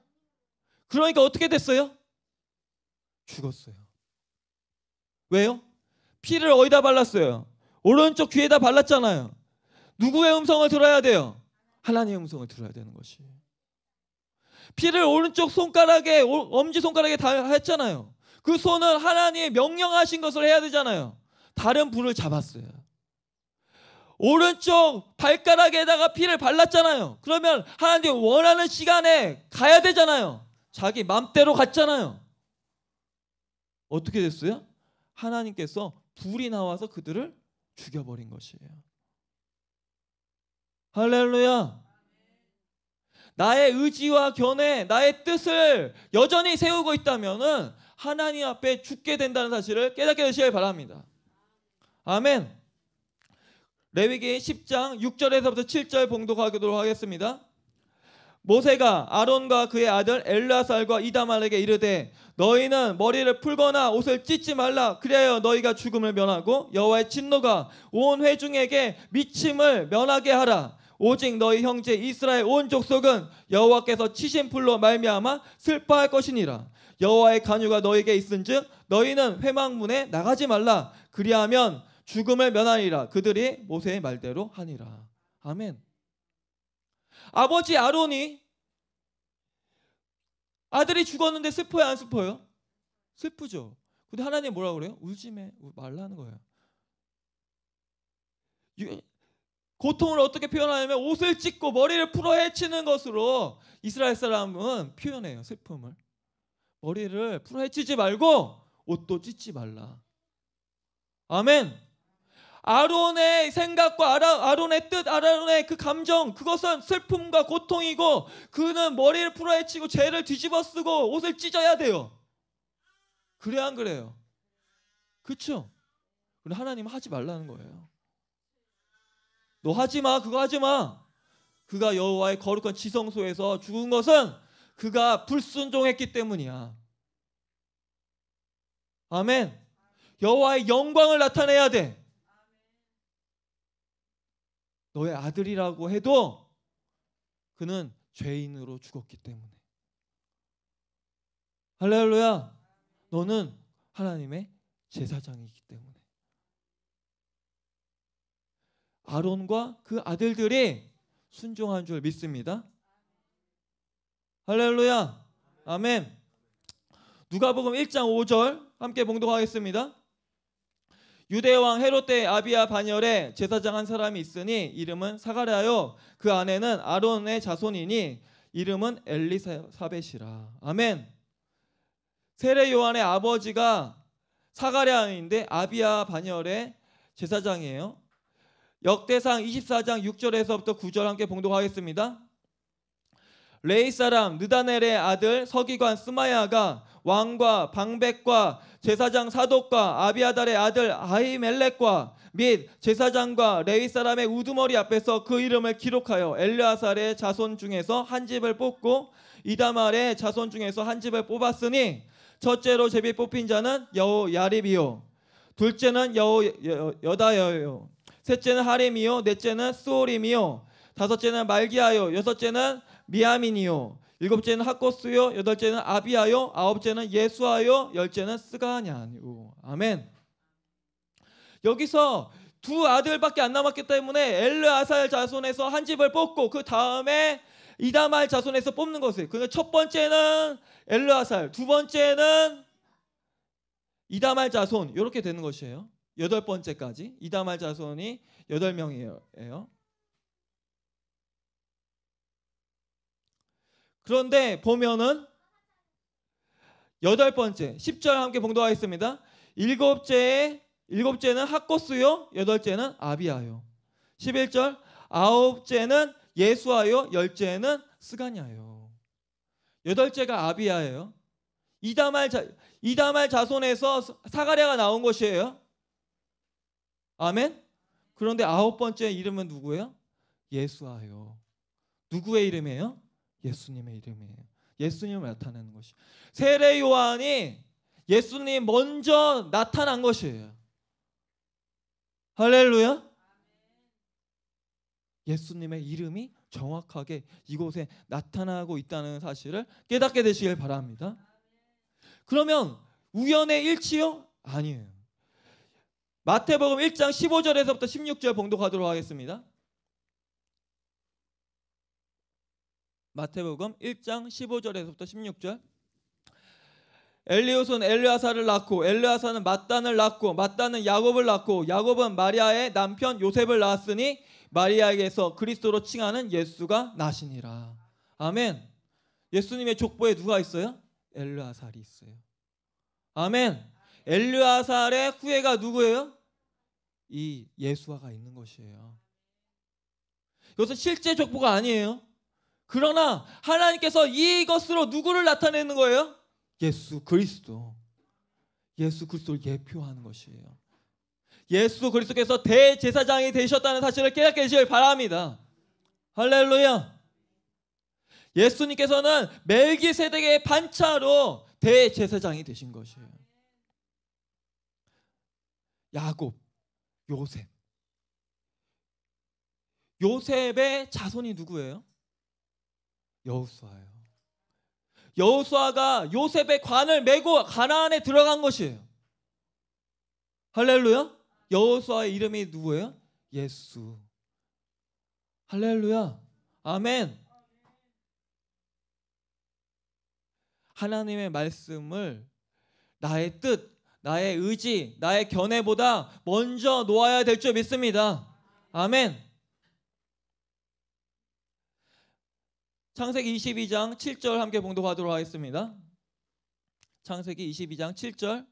그러니까 어떻게 됐어요? 죽었어요. 왜요? 피를 어디다 발랐어요? 오른쪽 귀에다 발랐잖아요. 누구의 음성을 들어야 돼요? 하나님의 음성을 들어야 되는 것이. 피를 오른쪽 손가락에 엄지 손가락에 다 했잖아요. 그 손은 하나님의 명령하신 것을 해야 되잖아요. 다른 불을 잡았어요. 오른쪽 발가락에다가 피를 발랐잖아요. 그러면 하나님 원하는 시간에 가야 되잖아요. 자기 맘대로 갔잖아요. 어떻게 됐어요? 하나님께서 불이 나와서 그들을 죽여버린 것이에요. 할렐루야! 나의 의지와 견해, 나의 뜻을 여전히 세우고 있다면 하나님 앞에 죽게 된다는 사실을 깨닫게 되시길 바랍니다. 아멘. 레위기 10장 6절에서부터 7절 봉독하도록 하겠습니다. 모세가 아론과 그의 아들 엘라살과 이다말에게 이르되 너희는 머리를 풀거나 옷을 찢지 말라 그래야 너희가 죽음을 면하고 여호와의 진노가 온 회중에게 미침을 면하게 하라 오직 너희 형제 이스라엘 온 족속은 여호와께서 치신 불로 말미암아 슬퍼할 것이니라 여호와의 간유가 너에게 희 있은즉 너희는 회망문에 나가지 말라 그리하면 죽음을 면하리라 그들이 모세의 말대로 하니라 아멘 아버지 아론이 아들이 죽었는데 슬퍼요 안 슬퍼요? 슬프죠. 근데 하나님 뭐라 그래요? 울지 말라는 거예요. 고통을 어떻게 표현하냐면 옷을 찢고 머리를 풀어 헤치는 것으로 이스라엘 사람은 표현해요 슬픔을. 머리를 풀어 헤치지 말고 옷도 찢지 말라. 아멘. 아론의 생각과 아라, 아론의 뜻, 아론의 그 감정, 그것은 슬픔과 고통이고, 그는 머리를 풀어헤치고, 죄를 뒤집어 쓰고, 옷을 찢어야 돼요. 그래, 안 그래요? 그쵸? 근데 하나님은 하지 말라는 거예요. 너 하지 마, 그거 하지 마. 그가 여호와의 거룩한 지성소에서 죽은 것은 그가 불순종했기 때문이야. 아멘. 여호와의 영광을 나타내야 돼. 너의 아들이라고 해도 그는 죄인으로 죽었기 때문에. 할렐루야. 너는 하나님의 제사장이기 때문에. 아론과 그 아들들이 순종한 줄 믿습니다. 할렐루야. 아멘. 누가복음 1장 5절 함께 봉독하겠습니다. 유대 왕 헤롯 때 아비아 반열에 제사장 한 사람이 있으니 이름은 사가랴요 그 아내는 아론의 자손이니 이름은 엘리사벳이라 아멘 세례 요한의 아버지가 사가랴인데 아비아 반열의 제사장이에요 역대상 24장 6절에서부터 9절 함께 봉독하겠습니다 레이 사람 느다넬의 아들 서기관 스마야가 왕과 방백과 제사장 사독과 아비아달의 아들 아히멜렉과 및 제사장과 레위 사람의 우두머리 앞에서 그 이름을 기록하여 엘르아살의 자손 중에서 한 집을 뽑고 이다말의 자손 중에서 한 집을 뽑았으니 첫째로 제비 뽑힌 자는 여우 야립이요 둘째는 여우 여다여요 셋째는 하림이요 넷째는 스오림이요 다섯째는 말기하요 여섯째는 미아민이요 일곱째는 하코스요. 여덟째는 아비아요. 아홉째는 예수아요. 열째는 스가냐요. 아멘. 여기서 두 아들밖에 안 남았기 때문에 엘르아살 자손에서 한 집을 뽑고 그 다음에 이다말 자손에서 뽑는 것을. 그러니까 첫 번째는 엘르아살, 두 번째는 이다말 자손 이렇게 되는 것이에요. 여덟 번째까지 이다말 자손이 여덟 명이에요. 그런데 보면은 여덟 번째 10절 함께 봉독하겠습니다. 일곱째 일곱째는 하코스요 여덟째는 아비아요. 11절 아홉째는 예수아요 열째는 스가냐요. 여덟째가 아비아예요. 이다말 자, 이다말 자손에서 사가랴가 나온 것이에요. 아멘. 그런데 아홉 번째 이름은 누구예요? 예수아요 누구의 이름이에요? 예수님의 이름이에요. 예수님을 나타내는 것이. 세례 요한이 예수님 먼저 나타난 것이에요. 할렐루야. 예수님의 이름이 정확하게 이곳에 나타나고 있다는 사실을 깨닫게 되시길 바랍니다. 그러면 우연의 일치요? 아니에요. 마태복음 1장 15절에서부터 16절 봉독하도록 하겠습니다. 마태복음 1장 15절에서부터 16절. 엘리옷은 엘르아사를 낳고 엘르아사는 마단을 낳고 마단은 야곱을 낳고 야곱은 마리아의 남편 요셉을 낳았으니 마리아에게서 그리스도로 칭하는 예수가 나시니라. 아멘. 예수님의 족보에 누가 있어요? 엘르아살이 있어요. 아멘. 엘르아살의 후예가 누구예요? 이 예수화가 있는 것이에요. 이것은 실제 족보가 아니에요. 그러나 하나님께서 이것으로 누구를 나타내는 거예요? 예수 그리스도. 예수 그리스도를 예표하는 것이에요. 예수 그리스도께서 대제사장이 되셨다는 사실을 깨닫게 되시길 바랍니다. 할렐루야. 예수님께서는 멜기세덱의 반차로 대제사장이 되신 것이에요. 야곱, 요셉. 요셉의 자손이 누구예요? 여호수아예요여호수아가 요셉의 관을 메고 가나안에 들어간 것이에요. 할렐루야. 여호수아의 이름이 누구예요? 예수. 할렐루야. 아멘. 하나님의 말씀을 나의 뜻, 나의 의지, 나의 견해보다 먼저 놓아야 될 줄 믿습니다. 아멘. 창세기 22장 7절 함께 봉독하도록 하겠습니다. 창세기 22장 7절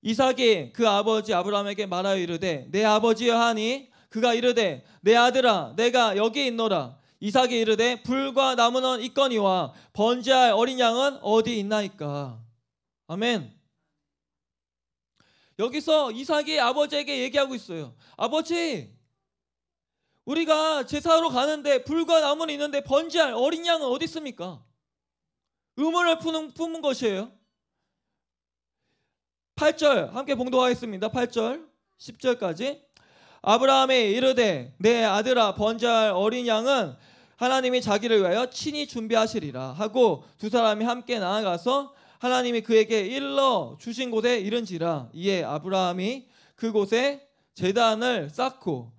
이삭이 그 아버지 아브라함에게 말하여 이르되 내 아버지여 하니 그가 이르되 내 아들아 내가 여기 있노라 이삭이 이르되 불과 나무는 있거니와 번제할 어린 양은 어디 있나이까 아멘 여기서 이삭이 아버지에게 얘기하고 있어요 아버지 우리가 제사로 가는데 불과 나무는 있는데 번지할 어린 양은 어디 있습니까? 의문을 푸는, 푸는 것이에요. 8절 함께 봉도하겠습니다. 8절 10절까지 아브라함의 이르되 내 아들아 번지할 어린 양은 하나님이 자기를 위하여 친히 준비하시리라 하고 두 사람이 함께 나아가서 하나님이 그에게 일러 주신 곳에 이른지라 이에 아브라함이 그곳에 제단을 쌓고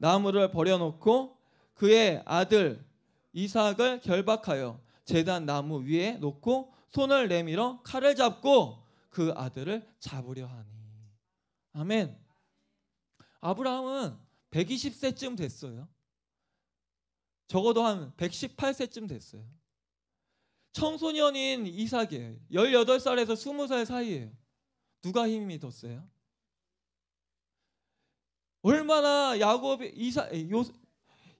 나무를 버려놓고 그의 아들 이삭을 결박하여 재단 나무 위에 놓고 손을 내밀어 칼을 잡고 그 아들을 잡으려 하니. 아멘. 아브라함은 120세쯤 됐어요. 적어도 한 118세쯤 됐어요. 청소년인 이삭이에요. 18살에서 20살 사이에요. 누가 힘이 더 세요? 얼마나 야곱 이사 요,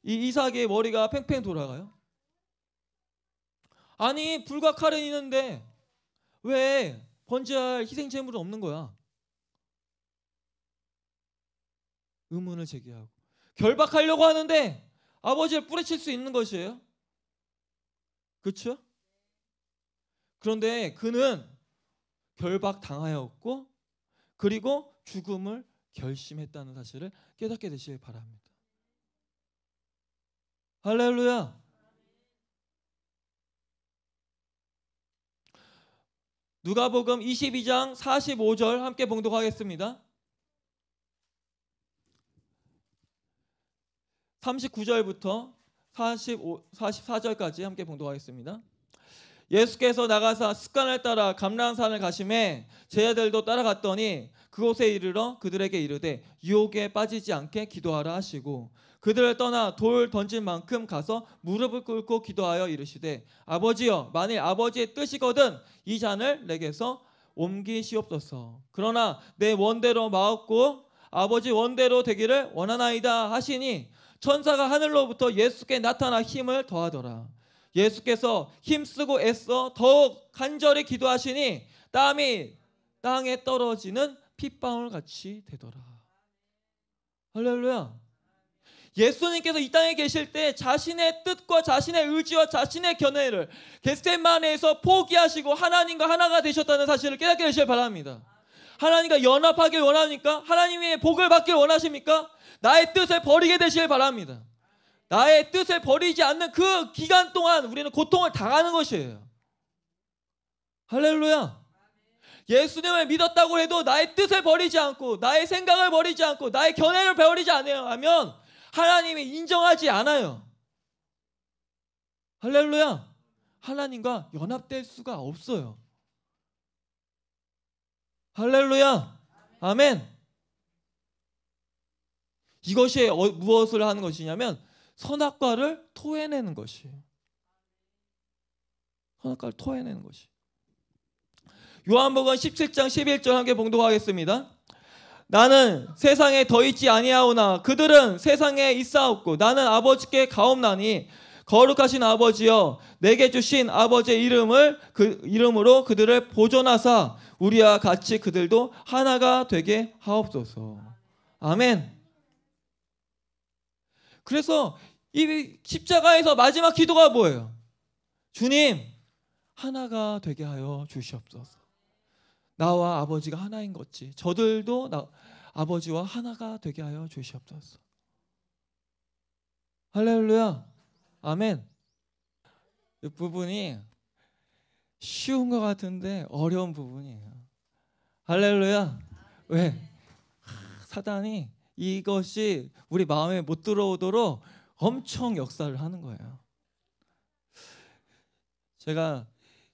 이 이삭의 머리가 팽팽 돌아가요? 아니 불과 칼은 있는데 왜 번제할 희생제물은 없는 거야? 의문을 제기하고 결박하려고 하는데 아버지를 뿌리칠 수 있는 것이에요. 그렇죠? 그런데 그는 결박 당하였고 그리고 죽음을 결심했다는 사실을 깨닫게 되시길 바랍니다. 할렐루야! 누가복음 22장 45절 함께 봉독하겠습니다. 39절부터 45, 44절까지 함께 봉독하겠습니다. 예수께서 나가서 습관을 따라 감람산을 가심해 제자들도 따라갔더니 그곳에 이르러 그들에게 이르되 유혹에 빠지지 않게 기도하라 하시고 그들을 떠나 돌 던질 만큼 가서 무릎을 꿇고 기도하여 이르시되 아버지여 만일 아버지의 뜻이거든 이 잔을 내게서 옮기시옵소서 그러나 내 원대로 마옵고 아버지 원대로 되기를 원하나이다 하시니 천사가 하늘로부터 예수께 나타나 힘을 더하더라 예수께서 힘쓰고 애써 더욱 간절히 기도하시니 땀이 땅에 떨어지는 핏방울 같이 되더라. 할렐루야. 예수님께서 이 땅에 계실 때 자신의 뜻과 자신의 의지와 자신의 견해를 겟세만에서 포기하시고 하나님과 하나가 되셨다는 사실을 깨닫게 되시길 바랍니다. 하나님과 연합하길 원합니까? 하나님의 복을 받길 원하십니까? 나의 뜻을 버리게 되시길 바랍니다. 나의 뜻을 버리지 않는 그 기간 동안 우리는 고통을 당하는 것이에요. 할렐루야. 예수님을 믿었다고 해도 나의 뜻을 버리지 않고 나의 생각을 버리지 않고 나의 견해를 버리지 않아요. 하면 하나님이 인정하지 않아요. 할렐루야. 하나님과 연합될 수가 없어요. 할렐루야. 아멘. 이것이 어, 무엇을 하는 것이냐면 선악과를 토해내는 것이요 선악과를 토해내는 것이. 요한복음 17장 11절 함께 봉독하겠습니다. 나는 세상에 더 있지 아니하오나 그들은 세상에 있사옵고 나는 아버지께 가옵나니 거룩하신 아버지여 내게 주신 아버지의 이름을 그 이름으로 그들을 보존하사 우리와 같이 그들도 하나가 되게 하옵소서. 아멘. 그래서 이 십자가에서 마지막 기도가 뭐예요? 주님, 하나가 되게 하여 주시옵소서. 나와 아버지가 하나인 것지. 저들도 나, 아버지와 하나가 되게 하여 주시옵소서. 할렐루야. 아멘. 이 부분이 쉬운 것 같은데 어려운 부분이에요. 할렐루야. 왜? 사단이 이것이 우리 마음에 못 들어오도록 엄청 역사를 하는 거예요. 제가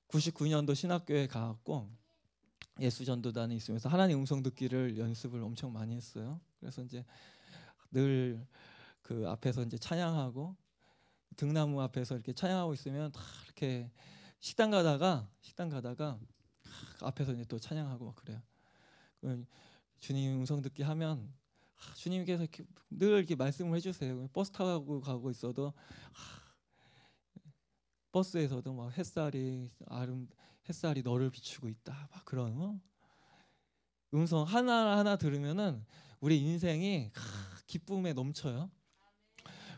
99년도 신학교에 가갖고 예수 전도단에 있으면서 하나님 음성 듣기를 연습을 엄청 많이 했어요. 그래서 이제 늘 그 앞에서 이제 찬양하고 등나무 앞에서 이렇게 찬양하고 있으면 다 이렇게 식당 가다가 식당 가다가 앞에서 이제 또 찬양하고 막 그래요. 그 주님 음성 듣기 하면 아, 주님께서 이렇게 늘 이렇게 말씀을 해주세요. 버스 타고 가고 있어도 아, 버스에서도 막 햇살이 아름 햇살이 너를 비추고 있다 막 그런 어? 음성 하나 하나 들으면은 우리 인생이 아, 기쁨에 넘쳐요.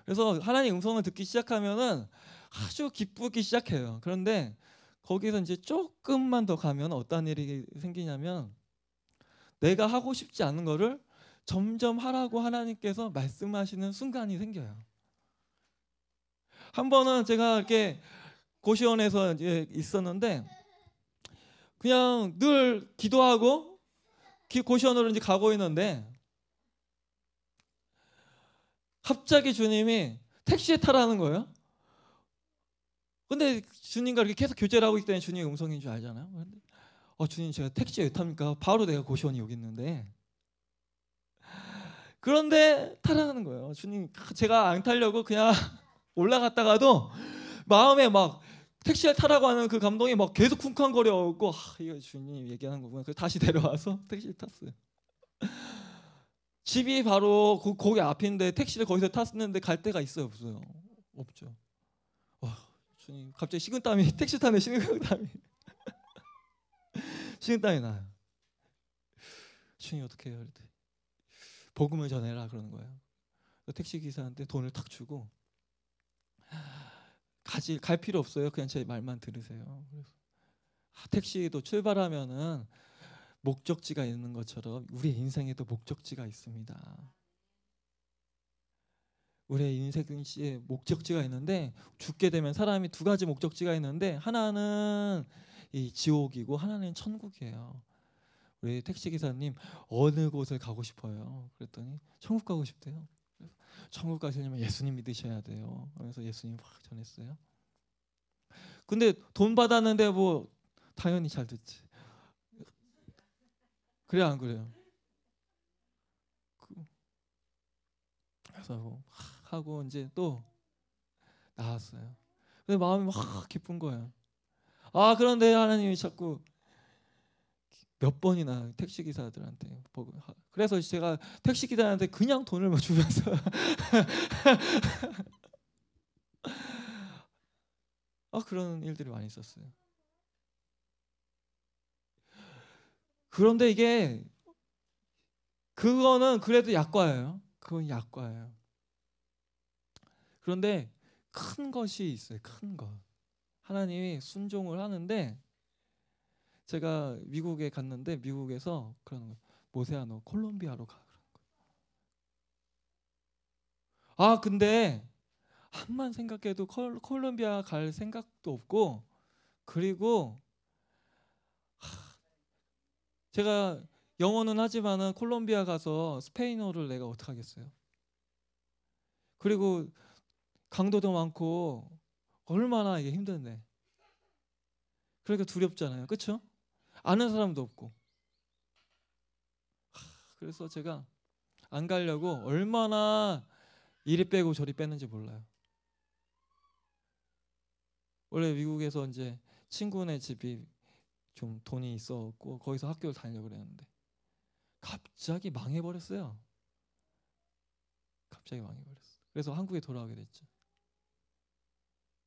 그래서 하나님 음성을 듣기 시작하면은 아주 기쁘기 시작해요. 그런데 거기서 이제 조금만 더 가면 어떤 일이 생기냐면 내가 하고 싶지 않은 거를 점점 하라고 하나님께서 말씀하시는 순간이 생겨요. 한 번은 제가 이렇게 고시원에서 이제 있었는데 그냥 늘 기도하고 고시원으로 이제 가고 있는데 갑자기 주님이 택시에 타라는 거예요. 근데 주님과 이렇게 계속 교제를 하고 있다니 주님의 음성인 줄 알잖아요. 근데 어, 주님 제가 택시에 왜 탑니까? 바로 내가 고시원이 여기 있는데 그런데 타락하는 거예요. 주님, 제가 안 타려고 그냥 [laughs] 올라갔다가도 마음에 막 택시를 타라고 하는 그 감동이 막 계속 쿵쾅거려고 아, 이거 주님 얘기하는 거구나. 그래서 다시 데려와서 [laughs] 택시를 탔어요. 집이 바로 그, 거기 앞인데 택시를 거기서 탔는데 갈 데가 있어요, 없어요? 없죠. 와, 주님, 갑자기 식은땀이 [laughs] 택시 타면 식은땀이 식은땀이 나요. 주님 어떻게 해요? 이랬 복음을 전해라 그러는 거예요. 택시 기사한테 돈을 탁 주고 가지 갈 필요 없어요. 그냥 제 말만 들으세요. 그래서 아, 택시도 출발하면은 목적지가 있는 것처럼 우리 인생에도 목적지가 있습니다. 우리의 인생에 목적지가 있는데 죽게 되면 사람이 두 가지 목적지가 있는데 하나는 이 지옥이고 하나는 천국이에요. 우리 택시 기사님 어느 곳을 가고 싶어요? 그랬더니 천국 가고 싶대요. 천국 가시려면 예수님 믿으셔야 돼요. 그래서 예수님 확 전했어요. 근데 돈 받았는데 뭐 당연히 잘 듣지. 그래 안 그래요? 그 그래서 뭐 하고 이제 또 나왔어요. 근데 마음이 막 기쁜 거예요. 아 그런데 하나님이 자꾸 몇 번이나 택시 기사들한테 그래서 제가 택시 기사한테 그냥 돈을 뭐 주면서 [laughs] 아 그런 일들이 많이 있었어요. 그런데 이게 그거는 그래도 약과예요. 그건 약과예요. 그런데 큰 것이 있어요. 큰 것. 하나님이 순종을 하는데 제가 미국에 갔는데 미국에서 그러거모세아노 콜롬비아로 가 그런 거아 근데 한만 생각해도 콜, 콜롬비아 갈 생각도 없고 그리고 하, 제가 영어는 하지만은 콜롬비아 가서 스페인어를 내가 어떻게 하겠어요? 그리고 강도도 많고 얼마나 이게 힘든데. 그러니까 두렵잖아요. 그렇죠? 아는 사람도 없고 그래서 제가 안 가려고 얼마나 이리 빼고 저리 빼는지 몰라요. 원래 미국에서 이제 친구네 집이 좀 돈이 있었고 거기서 학교를 다니려고 그랬는데 갑자기 망해버렸어요. 갑자기 망해버렸어. 그래서 한국에 돌아오게 됐죠.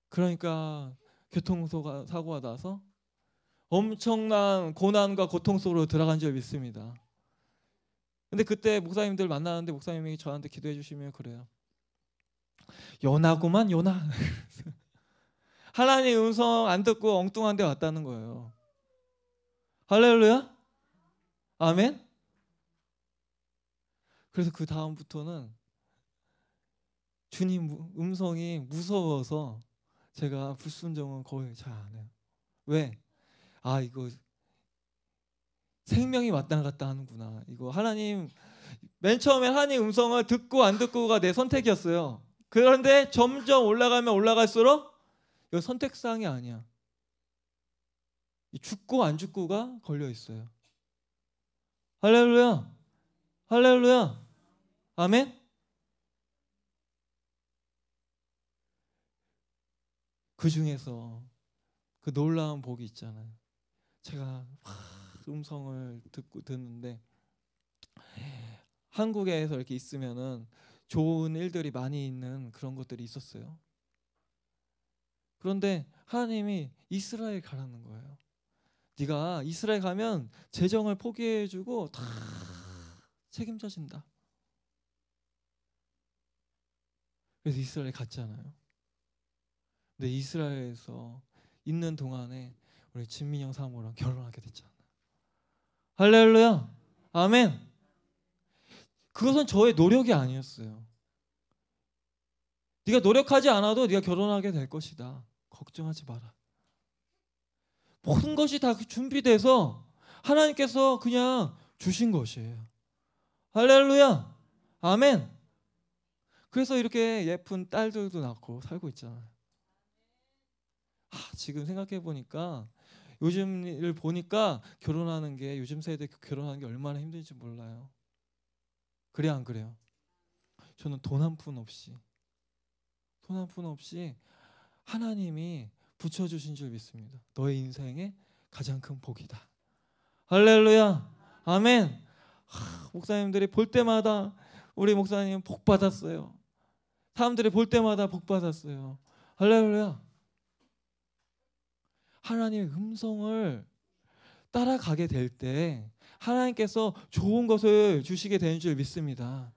그러니까 교통사고가 나서 엄청난 고난과 고통 속으로 들어간 줄 믿습니다. 근데 그때 목사님들 만나는데 목사님이 저한테 기도해 주시면 그래요. 요나구만 요나. [laughs] 하나님 음성 안 듣고 엉뚱한 데 왔다는 거예요. 할렐루야? 아멘? 그래서 그 다음부터는 주님 음성이 무서워서 제가 불순종은 거의 잘 안 해요. 왜? 아 이거 생명이 왔다 갔다 하는구나. 이거 하나님 맨 처음에 하나님 음성을 듣고 안 듣고가 내 선택이었어요. 그런데 점점 올라가면 올라갈수록 이거 선택 사항이 아니야. 죽고 안 죽고가 걸려 있어요. 할렐루야. 할렐루야. 아멘. 그 중에서 그 놀라운 복이 있잖아요. 제가 음성을 듣고 듣는데 한국에서 이렇게 있으면은 좋은 일들이 많이 있는 그런 것들이 있었어요. 그런데 하나님이 이스라엘 가라는 거예요. 네가 이스라엘 가면 재정을 포기해주고 다 책임져진다. 그래서 이스라엘 갔잖아요. 근데 이스라엘에서 있는 동안에 우리 진민영 사모랑 결혼하게 됐잖아. 할렐루야. 아멘. 그것은 저의 노력이 아니었어요. 네가 노력하지 않아도 네가 결혼하게 될 것이다. 걱정하지 마라. 모든 것이 다 그 준비돼서 하나님께서 그냥 주신 것이에요. 할렐루야. 아멘. 그래서 이렇게 예쁜 딸들도 낳고 살고 있잖아요. 아, 지금 생각해 보니까 요즘 을 보니까 결혼하는 게 요즘 세대 결혼하는 게 얼마나 힘든지 몰라요. 그래 안 그래요? 저는 돈 한 푼 없이 돈 한 푼 없이 하나님이 붙여 주신 줄 믿습니다. 너의 인생에 가장 큰 복이다. 할렐루야. 아멘. 하, 목사님들이 볼 때마다 우리 목사님 복 받았어요. 사람들이 볼 때마다 복 받았어요. 할렐루야. 하나님의 음성을 따라가게 될 때 하나님께서 좋은 것을 주시게 되는 줄 믿습니다.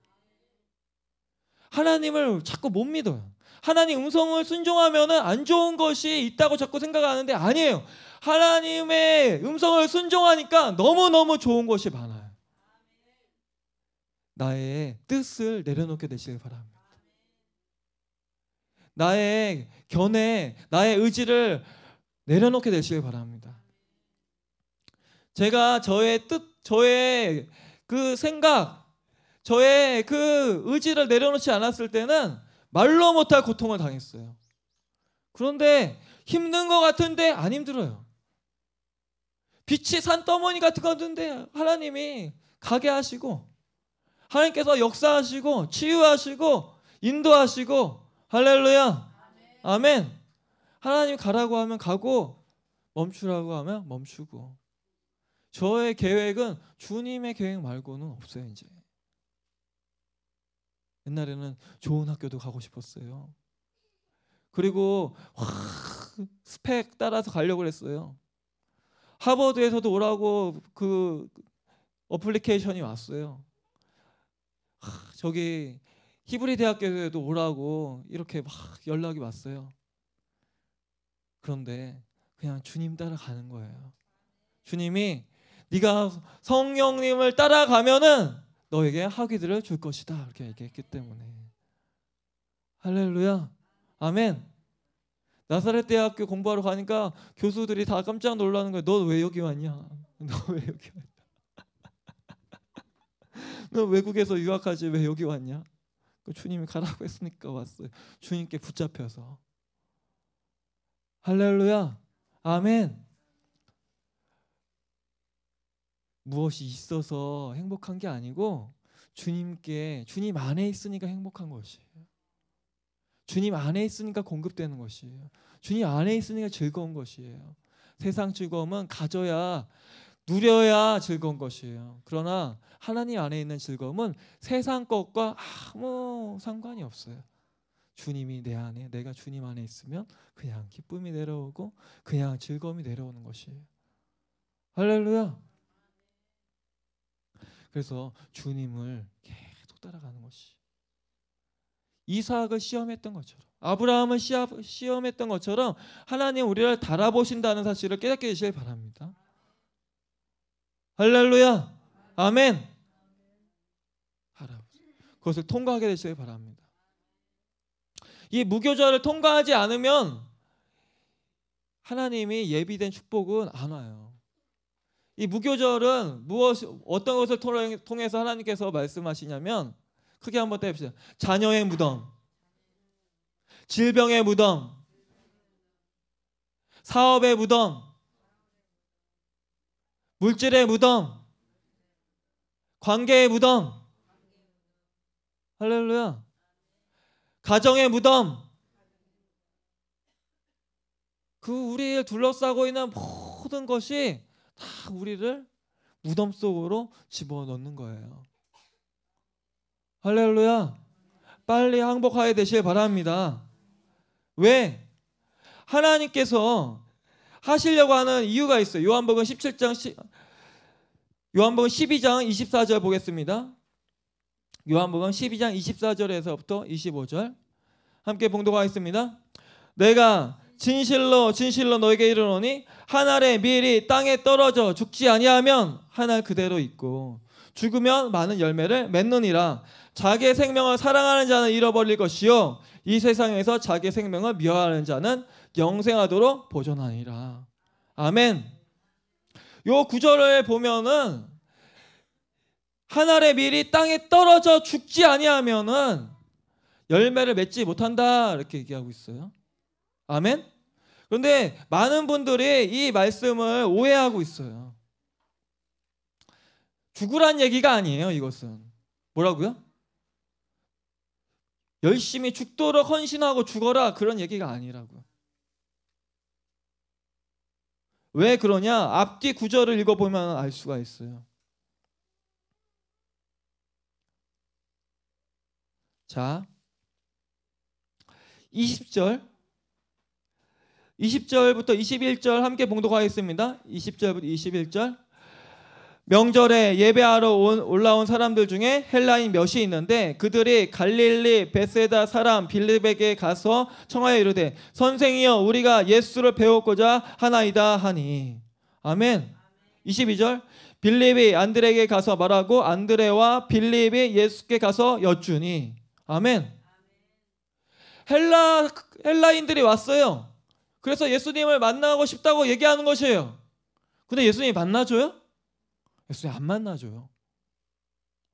하나님을 자꾸 못 믿어요. 하나님 음성을 순종하면 안 좋은 것이 있다고 자꾸 생각하는데 아니에요. 하나님의 음성을 순종하니까 너무너무 좋은 것이 많아요. 나의 뜻을 내려놓게 되시길 바랍니다. 나의 견해, 나의 의지를 내려놓게 되시길 바랍니다. 제가 저의 뜻, 저의 그 생각, 저의 그 의지를 내려놓지 않았을 때는 말로 못할 고통을 당했어요. 그런데 힘든 것 같은데 안 힘들어요. 빛이 산 떠머니 같은 것데 하나님이 가게 하시고 하나님께서 역사하시고 치유하시고 인도하시고 할렐루야 아멘. 아멘. 하나님 가라고 하면 가고 멈추라고 하면 멈추고 저의 계획은 주님의 계획 말고는 없어요 이제 옛날에는 좋은 학교도 가고 싶었어요 그리고 와, 스펙 따라서 가려고 했어요 하버드에서도 오라고 그 어플리케이션이 왔어요 하, 저기 히브리 대학교에도 오라고 이렇게 막 연락이 왔어요 그런데 그냥 주님 따라가는 거예요. 주님이 네가 성령님을 따라가면은 너에게 학위들을 줄 것이다. 이렇게 얘기했기 때문에 할렐루야. 아멘. 나사렛 대학교 공부하러 가니까 교수들이 다 깜짝 놀라는 거야. 너왜 여기 왔냐? [laughs] 너 왜 여기 왔냐? [laughs] 너 외국에서 유학하지 왜 여기 왔냐? 그 주님이 가라고 했으니까 왔어요. 주님께 붙잡혀서 할렐루야. 아멘. 무엇이 있어서 행복한 게 아니고 주님께 주님 안에 있으니까 행복한 것이에요. 주님 안에 있으니까 공급되는 것이에요. 주님 안에 있으니까 즐거운 것이에요. 세상 즐거움은 가져야 누려야 즐거운 것이에요. 그러나 하나님 안에 있는 즐거움은 세상 것과 아무 상관이 없어요. 주님이 내 안에 내가 주님 안에 있으면 그냥 기쁨이 내려오고 그냥 즐거움이 내려오는 것이에요. 할렐루야. 그래서 주님을 계속 따라가는 것이 이삭을 시험했던 것처럼 아브라함을 시험했던 것처럼 하나님 우리를 달아보신다는 사실을 깨닫게 되시길 바랍니다. 할렐루야. 아멘. 그것을 통과하게 되시길 바랍니다. 이 무교절을 통과하지 않으면 하나님이 예비된 축복은 안 와요. 이 무교절은 무엇 어떤 것을 통해서 하나님께서 말씀하시냐면 크게 한번 떼봅시다. 자녀의 무덤, 질병의 무덤, 사업의 무덤, 물질의 무덤, 관계의 무덤. 할렐루야. 가정의 무덤. 그 우리를 둘러싸고 있는 모든 것이 다 우리를 무덤 속으로 집어넣는 거예요. 할렐루야. 빨리 항복하게 되실 바랍니다. 왜? 하나님께서 하시려고 하는 이유가 있어요. 요한복음 17장 요한복음 12장 24절 보겠습니다. 요한복음 12장 24절에서부터 25절 함께 봉독하겠습니다. 내가 진실로 진실로 너에게 이르노니 한 알의 밀이 땅에 떨어져 죽지 아니하면 한알 그대로 있고 죽으면 많은 열매를 맺느니라 자기의 생명을 사랑하는 자는 잃어버릴 것이요 이 세상에서 자기의 생명을 미워하는 자는 영생하도록 보존하니라 아멘. 요 구절을 보면은 하 알의 밀이 땅에 떨어져 죽지 아니하면은 열매를 맺지 못한다 이렇게 얘기하고 있어요. 아멘. 그런데 많은 분들이 이 말씀을 오해하고 있어요. 죽으란 얘기가 아니에요, 이것은. 뭐라고요? 열심히 죽도록 헌신하고 죽어라 그런 얘기가 아니라고요. 왜 그러냐? 앞뒤 구절을 읽어보면 알 수가 있어요. 자, 20절. 20절부터 21절 함께 봉독하겠습니다. 20절부터 21절. 명절에 예배하러 온, 올라온 사람들 중에 헬라인 몇이 있는데 그들이 갈릴리 베세다 사람 빌립에게 가서 청하여 이르되 선생이여 우리가 예수를 배우고자 하나이다 하니 아멘 22절 빌립이 안드레에게 가서 말하고 안드레와 빌립이 예수께 가서 여쭈니 아멘. 헬라 헬라인들이 왔어요. 그래서 예수님을 만나고 싶다고 얘기하는 것이에요. 근데 예수님이 만나줘요? 예수님 안 만나줘요.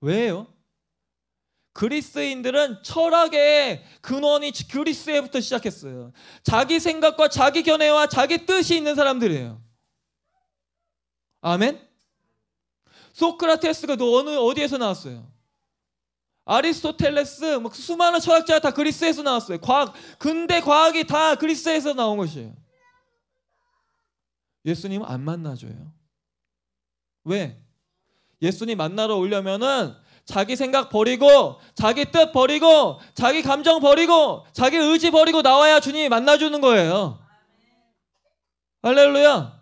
왜요? 그리스인들은 철학의 근원이 그리스에부터 시작했어요. 자기 생각과 자기 견해와 자기 뜻이 있는 사람들이에요. 아멘? 소크라테스가 너 어느 어디에서 나왔어요? 아리스토텔레스 막 수많은 철학자가 다 그리스에서 나왔어요. 과학 근대 과학이 다 그리스에서 나온 것이에요. 예수님은 안 만나줘요. 왜? 예수님 만나러 오려면은 자기 생각 버리고 자기 뜻 버리고 자기 감정 버리고 자기 의지 버리고 나와야 주님이 만나주는 거예요. 할렐루야.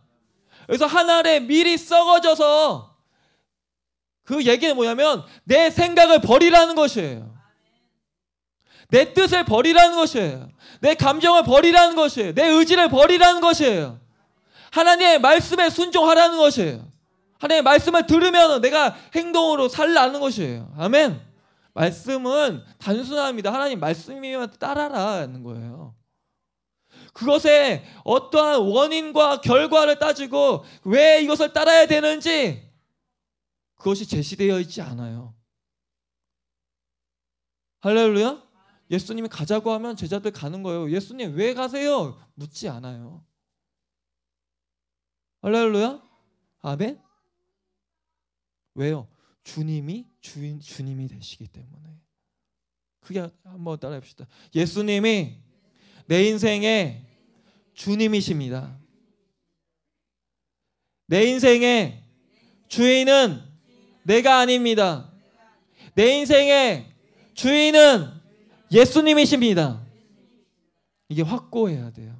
그래서 하늘에 미리 썩어져서 그 얘기는 뭐냐면 내 생각을 버리라는 것이에요. 내 뜻을 버리라는 것이에요. 내 감정을 버리라는 것이에요. 내 의지를 버리라는 것이에요. 하나님의 말씀에 순종하라는 것이에요. 하나님의 말씀을 들으면 내가 행동으로 살라는 것이에요. 아멘. 말씀은 단순합니다. 하나님 말씀이면 따라라는 거예요. 그것에 어떠한 원인과 결과를 따지고 왜 이것을 따라야 되는지 그것이 제시되어 있지 않아요. 할렐루야? 예수님이 가자고 하면 제자들 가는 거예요. 예수님 왜 가세요? 묻지 않아요. 할렐루야? 아멘? 왜요? 주님이 주인 주님이 되시기 때문에. 그게 한번 따라해 봅시다. 예수님이 내 인생의 주님이십니다. 내 인생의 주인은 내가 아닙니다. 내 인생의 주인은 예수님이십니다. 이게 확고해야 돼요.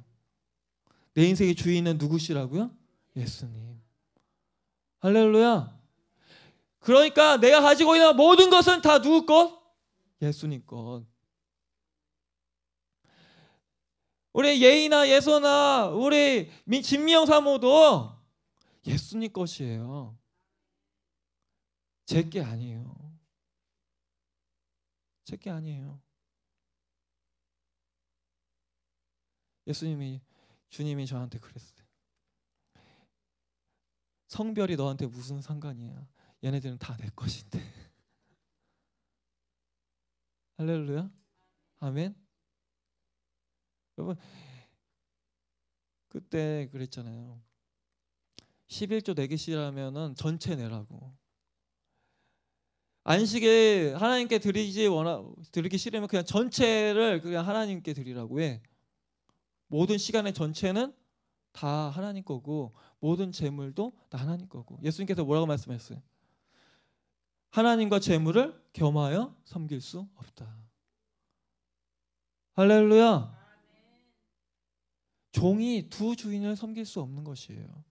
내 인생의 주인은 누구시라고요? 예수님. 할렐루야. 그러니까 내가 가지고 있는 모든 것은 다 누구 것? 예수님 것. 우리 예이나 예서나 우리 진미영 사모도 예수님 것이에요. 제게 아니에요. 제게 아니에요. 예수님이 주님이 저한테 그랬어요. 성별이 너한테 무슨 상관이야? 얘네들은 다 내 것인데. [laughs] 할렐루야. 아멘. 여러분 그때 그랬잖아요. 11조 내기 싫으면은 전체 내라고. 안식에 하나님께 드리지 원하 드리기 싫으면 그냥 전체를 그냥 하나님께 드리라고 해. 모든 시간의 전체는 다 하나님 거고 모든 재물도 다 하나님 거고. 예수님께서 뭐라고 말씀했어요? 하나님과 재물을 겸하여 섬길 수 없다. 할렐루야. 종이 두 주인을 섬길 수 없는 것이에요.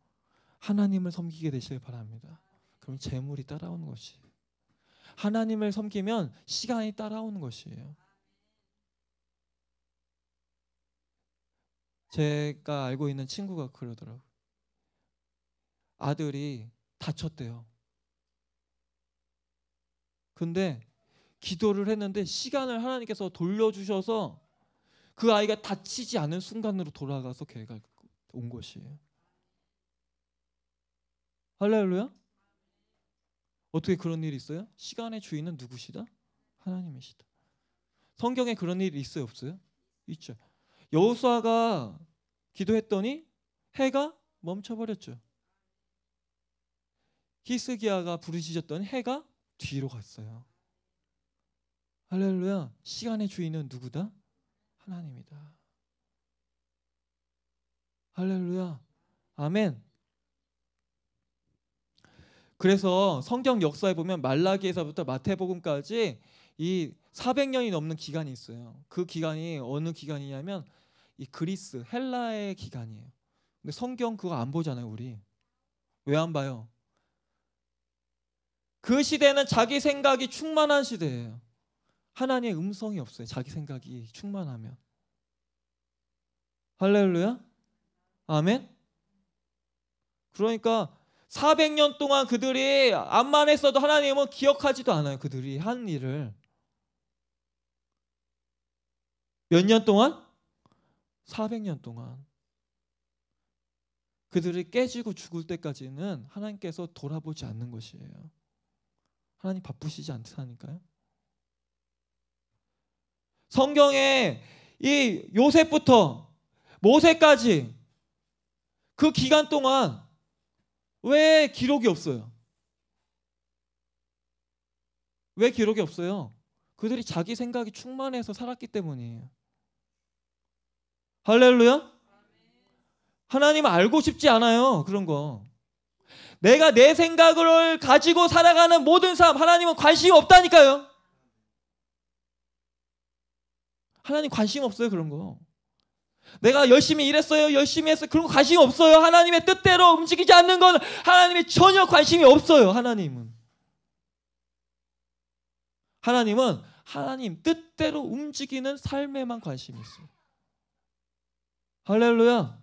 하나님을 섬기게 되시길 바랍니다. 그럼 재물이 따라오는 것이에요. 하나님을 섬기면 시간이 따라오는 것이에요. 제가 알고 있는 친구가 그러더라고요. 아들이 다쳤대요. 근데 기도를 했는데 시간을 하나님께서 돌려주셔서 그 아이가 다치지 않은 순간으로 돌아가서 걔가 온 것이에요. 할렐루야? 어떻게 그런 일이 있어요? 시간의 주인은 누구시다? 하나님이시다. 성경에 그런 일이 있어요, 없어요? 있죠. 여호수아가 기도했더니 해가 멈춰버렸죠. 히스기야가 부르짖었던 해가 뒤로 갔어요. 할렐루야. 시간의 주인은 누구다? 하나님이다. 할렐루야. 아멘. 그래서 성경 역사에 보면 말라기에서부터 마태복음까지 이 400년이 넘는 기간이 있어요. 그 기간이 어느 기간이냐면 이 그리스 헬라의 기간이에요. 근데 성경 그거 안 보잖아요, 우리. 왜 안 봐요? 그 시대는 자기 생각이 충만한 시대예요. 하나님의 음성이 없어요. 자기 생각이 충만하면. 할렐루야? 아멘? 그러니까 400년 동안 그들이 암만 했어도 하나님은 기억하지도 않아요. 그들이 한 일을. 몇 년 동안? 400년 동안. 그들이 깨지고 죽을 때까지는 하나님께서 돌아보지 않는 것이에요. 하나님 바쁘시지 않다니까요. 성경에 이 요셉부터 모세까지 그 기간 동안 왜 기록이 없어요? 왜 기록이 없어요? 그들이 자기 생각이 충만해서 살았기 때문이에요. 할렐루야? 하나님 알고 싶지 않아요. 그런 거. 내가 내 생각을 가지고 살아가는 모든 삶, 하나님은 관심이 없다니까요. 하나님 관심 없어요. 그런 거. 내가 열심히 일했어요. 열심히 했어요. 그런 거 관심이 없어요. 하나님의 뜻대로 움직이지 않는 건 하나님이 전혀 관심이 없어요. 하나님은. 하나님은 하나님 뜻대로 움직이는 삶에만 관심이 있어요. 할렐루야.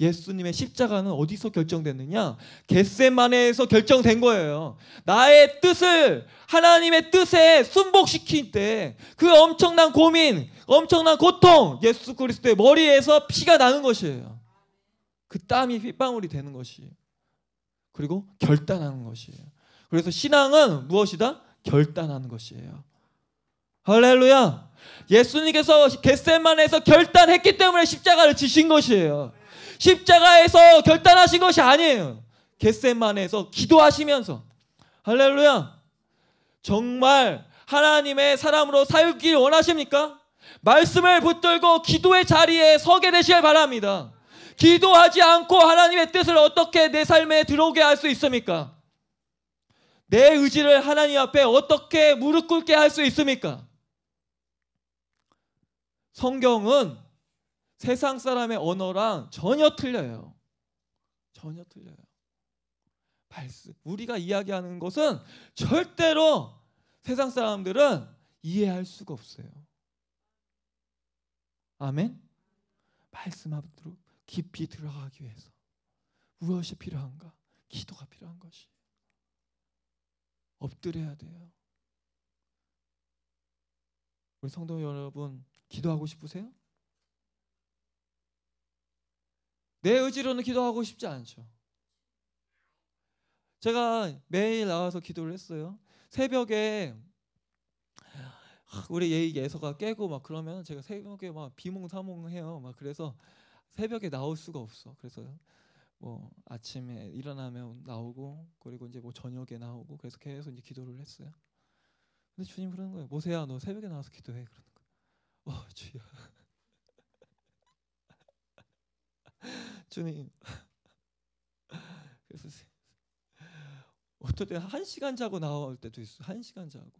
예수님의 십자가는 어디서 결정됐느냐? 겟세만에서 결정된 거예요. 나의 뜻을 하나님의 뜻에 순복시킬 때그 엄청난 고민, 엄청난 고통 예수 그리스도의 머리에서 피가 나는 것이에요. 그 땀이 핏방울이 되는 것이 그리고 결단하는 것이에요. 그래서 신앙은 무엇이다? 결단하는 것이에요. 할렐루야. 예수님께서 겟세만에서 결단했기 때문에 십자가를 지신 것이에요. 십자가에서 결단하신 것이 아니에요. 겟셋만에서 기도하시면서 할렐루야. 정말 하나님의 사람으로 사길 원하십니까? 말씀을 붙들고 기도의 자리에 서게 되시길 바랍니다. 기도하지 않고 하나님의 뜻을 어떻게 내 삶에 들어오게 할 수 있습니까? 내 의지를 하나님 앞에 어떻게 무릎 꿇게 할 수 있습니까? 성경은 세상 사람의 언어랑 전혀 틀려요. 전혀 틀려요. 우리가 이야기하는 것은 절대로 세상 사람들은 이해할 수가 없어요. 아멘. 말씀 앞으로 깊이 들어가기 위해서 무엇이 필요한가? 기도가 필요한 것이. 엎드려야 돼요. 우리 성도 여러분 기도하고 싶으세요? 내 의지로는 기도하고 싶지 않죠. 제가 매일 나와서 기도를 했어요. 새벽에 우리 예서가 깨고 막 그러면 제가 새벽에 막 비몽사몽해요. 막 그래서 새벽에 나올 수가 없어. 그래서 뭐 아침에 일어나면 나오고 그리고 이제 뭐 저녁에 나오고 그래서 계속 이제 기도를 했어요. 근데 주님 그러는 거예요. 모세야 너 새벽에 나와서 기도해 그러는 거예요. 어 주야. 주님. [laughs] 그래서 어떨 때는 한 시간 자고 나올 때도 있어요. 한 시간 자고.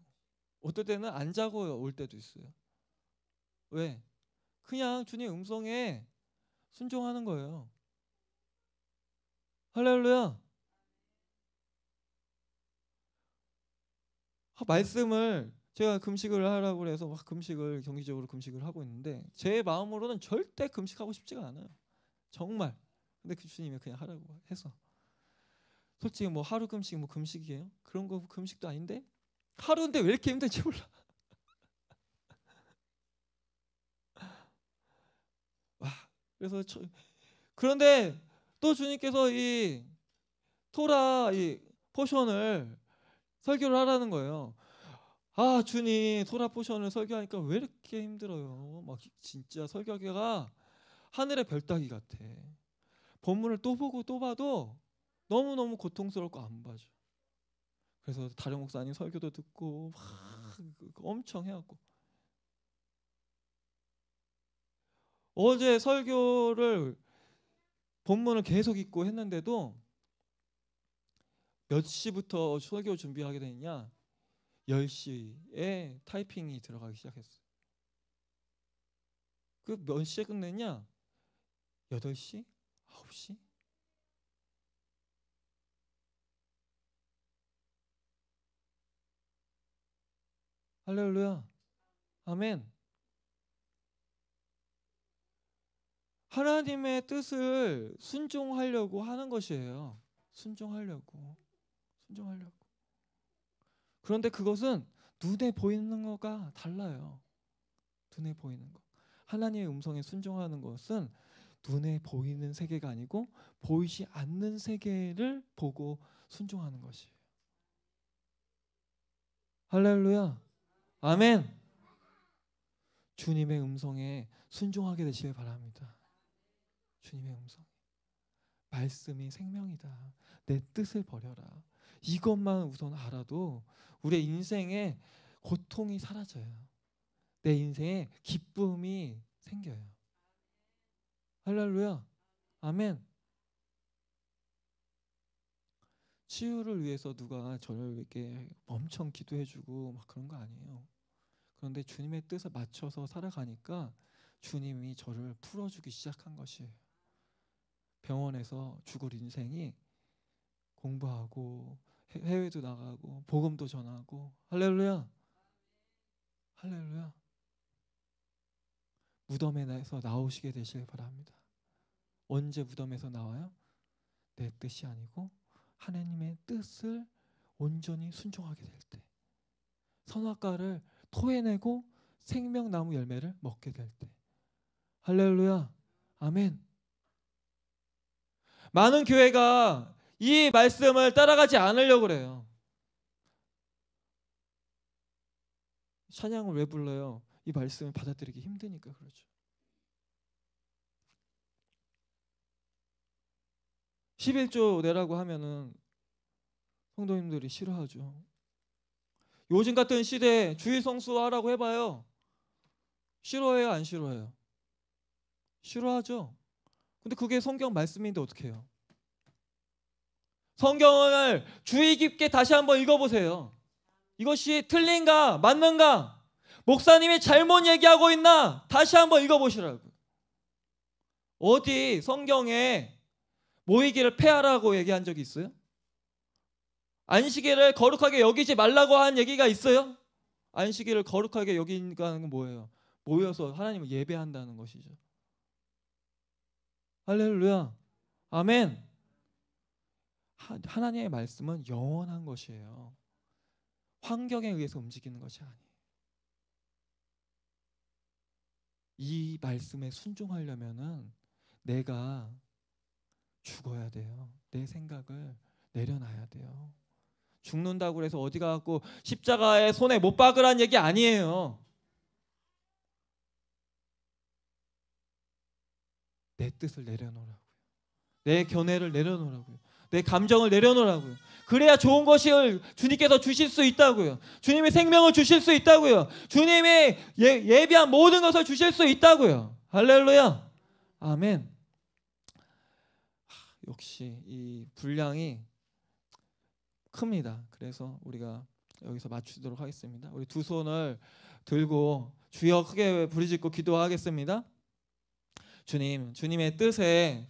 어떨 때는 안 자고 올 때도 있어요. 왜? 그냥 주님 음성에 순종하는 거예요. 할렐루야. 말씀을 제가 금식을 하라고 해서막 금식을 경기적으로 금식을 하고 있는데 제 마음으로는 절대 금식하고 싶지가 않아요. 정말 근데 그 주님이 그냥 하라고 해서 솔직히 뭐 하루 금식 뭐 금식이에요? 그런 거 금식도 아닌데 하루인데 왜 이렇게 힘든지 몰라. [laughs] 와 그래서 저, 그런데 또 주님께서 이 토라 이 포션을 설교를 하라는 거예요. 아 주님 토라 포션을 설교하니까 왜 이렇게 힘들어요? 막 진짜 설교가 하늘의 별 따기 같아. 본문을 또 보고 또 봐도 너무너무 고통스럽고 안 봐줘. 그래서 다른 목사님 설교도 듣고 막 그, 그 엄청 해갖고 어제 설교를 본문을 계속 읽고 했는데도 몇 시부터 설교 준비하게 되냐 10시에 타이핑이 들어가기 시작했어요 그몇 시에 끝냈냐 8시? 9시? 할렐루야. 아멘. 하나님의 뜻을 순종하려고 하는 것이에요. 순종하려고. 순종하려고. 그런데 그것은 눈에 보이는 거가 달라요. 눈에 보이는 거. 하나님의 음성에 순종하는 것은 눈에 보이는 세계가 아니고 보이지 않는 세계를 보고 순종하는 것이에요. 할렐루야. 아멘. 주님의 음성에 순종하게 되시길 바랍니다. 주님의 음성. 말씀이 생명이다. 내 뜻을 버려라. 이것만 우선 알아도 우리의 인생에 고통이 사라져요. 내 인생에 기쁨이 생겨요. 할렐루야. 아멘. 치유를 위해서 누가 저를 이렇게 엄청 기도해주고 막 그런 거 아니에요. 그런데 주님의 뜻에 맞춰서 살아가니까 주님이 저를 풀어주기 시작한 것이에요. 병원에서 죽을 인생이 공부하고 해외도 나가고 복음도 전하고 할렐루야. 할렐루야. 무덤에서 나오시게 되시길 바랍니다. 언제 무덤에서 나와요? 내 뜻이 아니고 하나님의 뜻을 온전히 순종하게 될 때, 선악과를 토해내고 생명나무 열매를 먹게 될 때. 할렐루야, 아멘. 많은 교회가 이 말씀을 따라가지 않으려고 그래요. 찬양을 왜 불러요? 이 말씀을 받아들이기 힘드니까 그렇죠. 11조 내라고 하면은 성도님들이 싫어하죠. 요즘 같은 시대에 주의 성수하라고 해봐요. 싫어해요, 안 싫어해요? 싫어하죠. 근데 그게 성경 말씀인데 어떻게 해요? 성경을 주의 깊게 다시 한번 읽어보세요. 이것이 틀린가, 맞는가? 목사님이 잘못 얘기하고 있나? 다시 한번 읽어보시라고. 어디 성경에 모이기를 폐하라고 얘기한 적이 있어요? 안식일을 거룩하게 여기지 말라고 한 얘기가 있어요? 안식일을 거룩하게 여긴는건 뭐예요? 모여서 하나님을 예배한다는 것이죠. 할렐루야. 아멘. 하나님의 말씀은 영원한 것이에요. 환경에 의해서 움직이는 것이 아니에요. 이 말씀에 순종하려면은 내가 죽어야 돼요. 내 생각을 내려놔야 돼요. 죽는다고 해서 어디 가갖고 십자가에 손에 못 박으란 얘기 아니에요. 내 뜻을 내려놓으라고요. 내 견해를 내려놓으라고요. 내 감정을 내려놓으라고요. 그래야 좋은 것을 주님께서 주실 수 있다고요. 주님의 생명을 주실 수 있다고요. 주님의 예, 예비한 모든 것을 주실 수 있다고요. 할렐루야. 아멘. 역시 이 분량이 큽니다. 그래서 우리가 여기서 맞추도록 하겠습니다. 우리 두 손을 들고 주여 크게 부르짖고 기도하겠습니다. 주님, 주님의 뜻에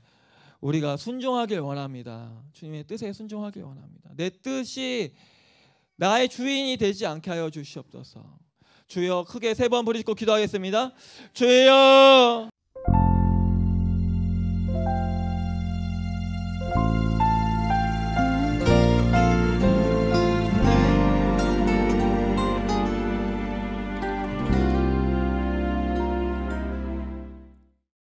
우리가 순종하길 원합니다. 주님의 뜻에 순종하길 원합니다. 내 뜻이 나의 주인이 되지 않게 하여 주시옵소서. 주여 크게 세 번 부르짖고 기도하겠습니다. 주여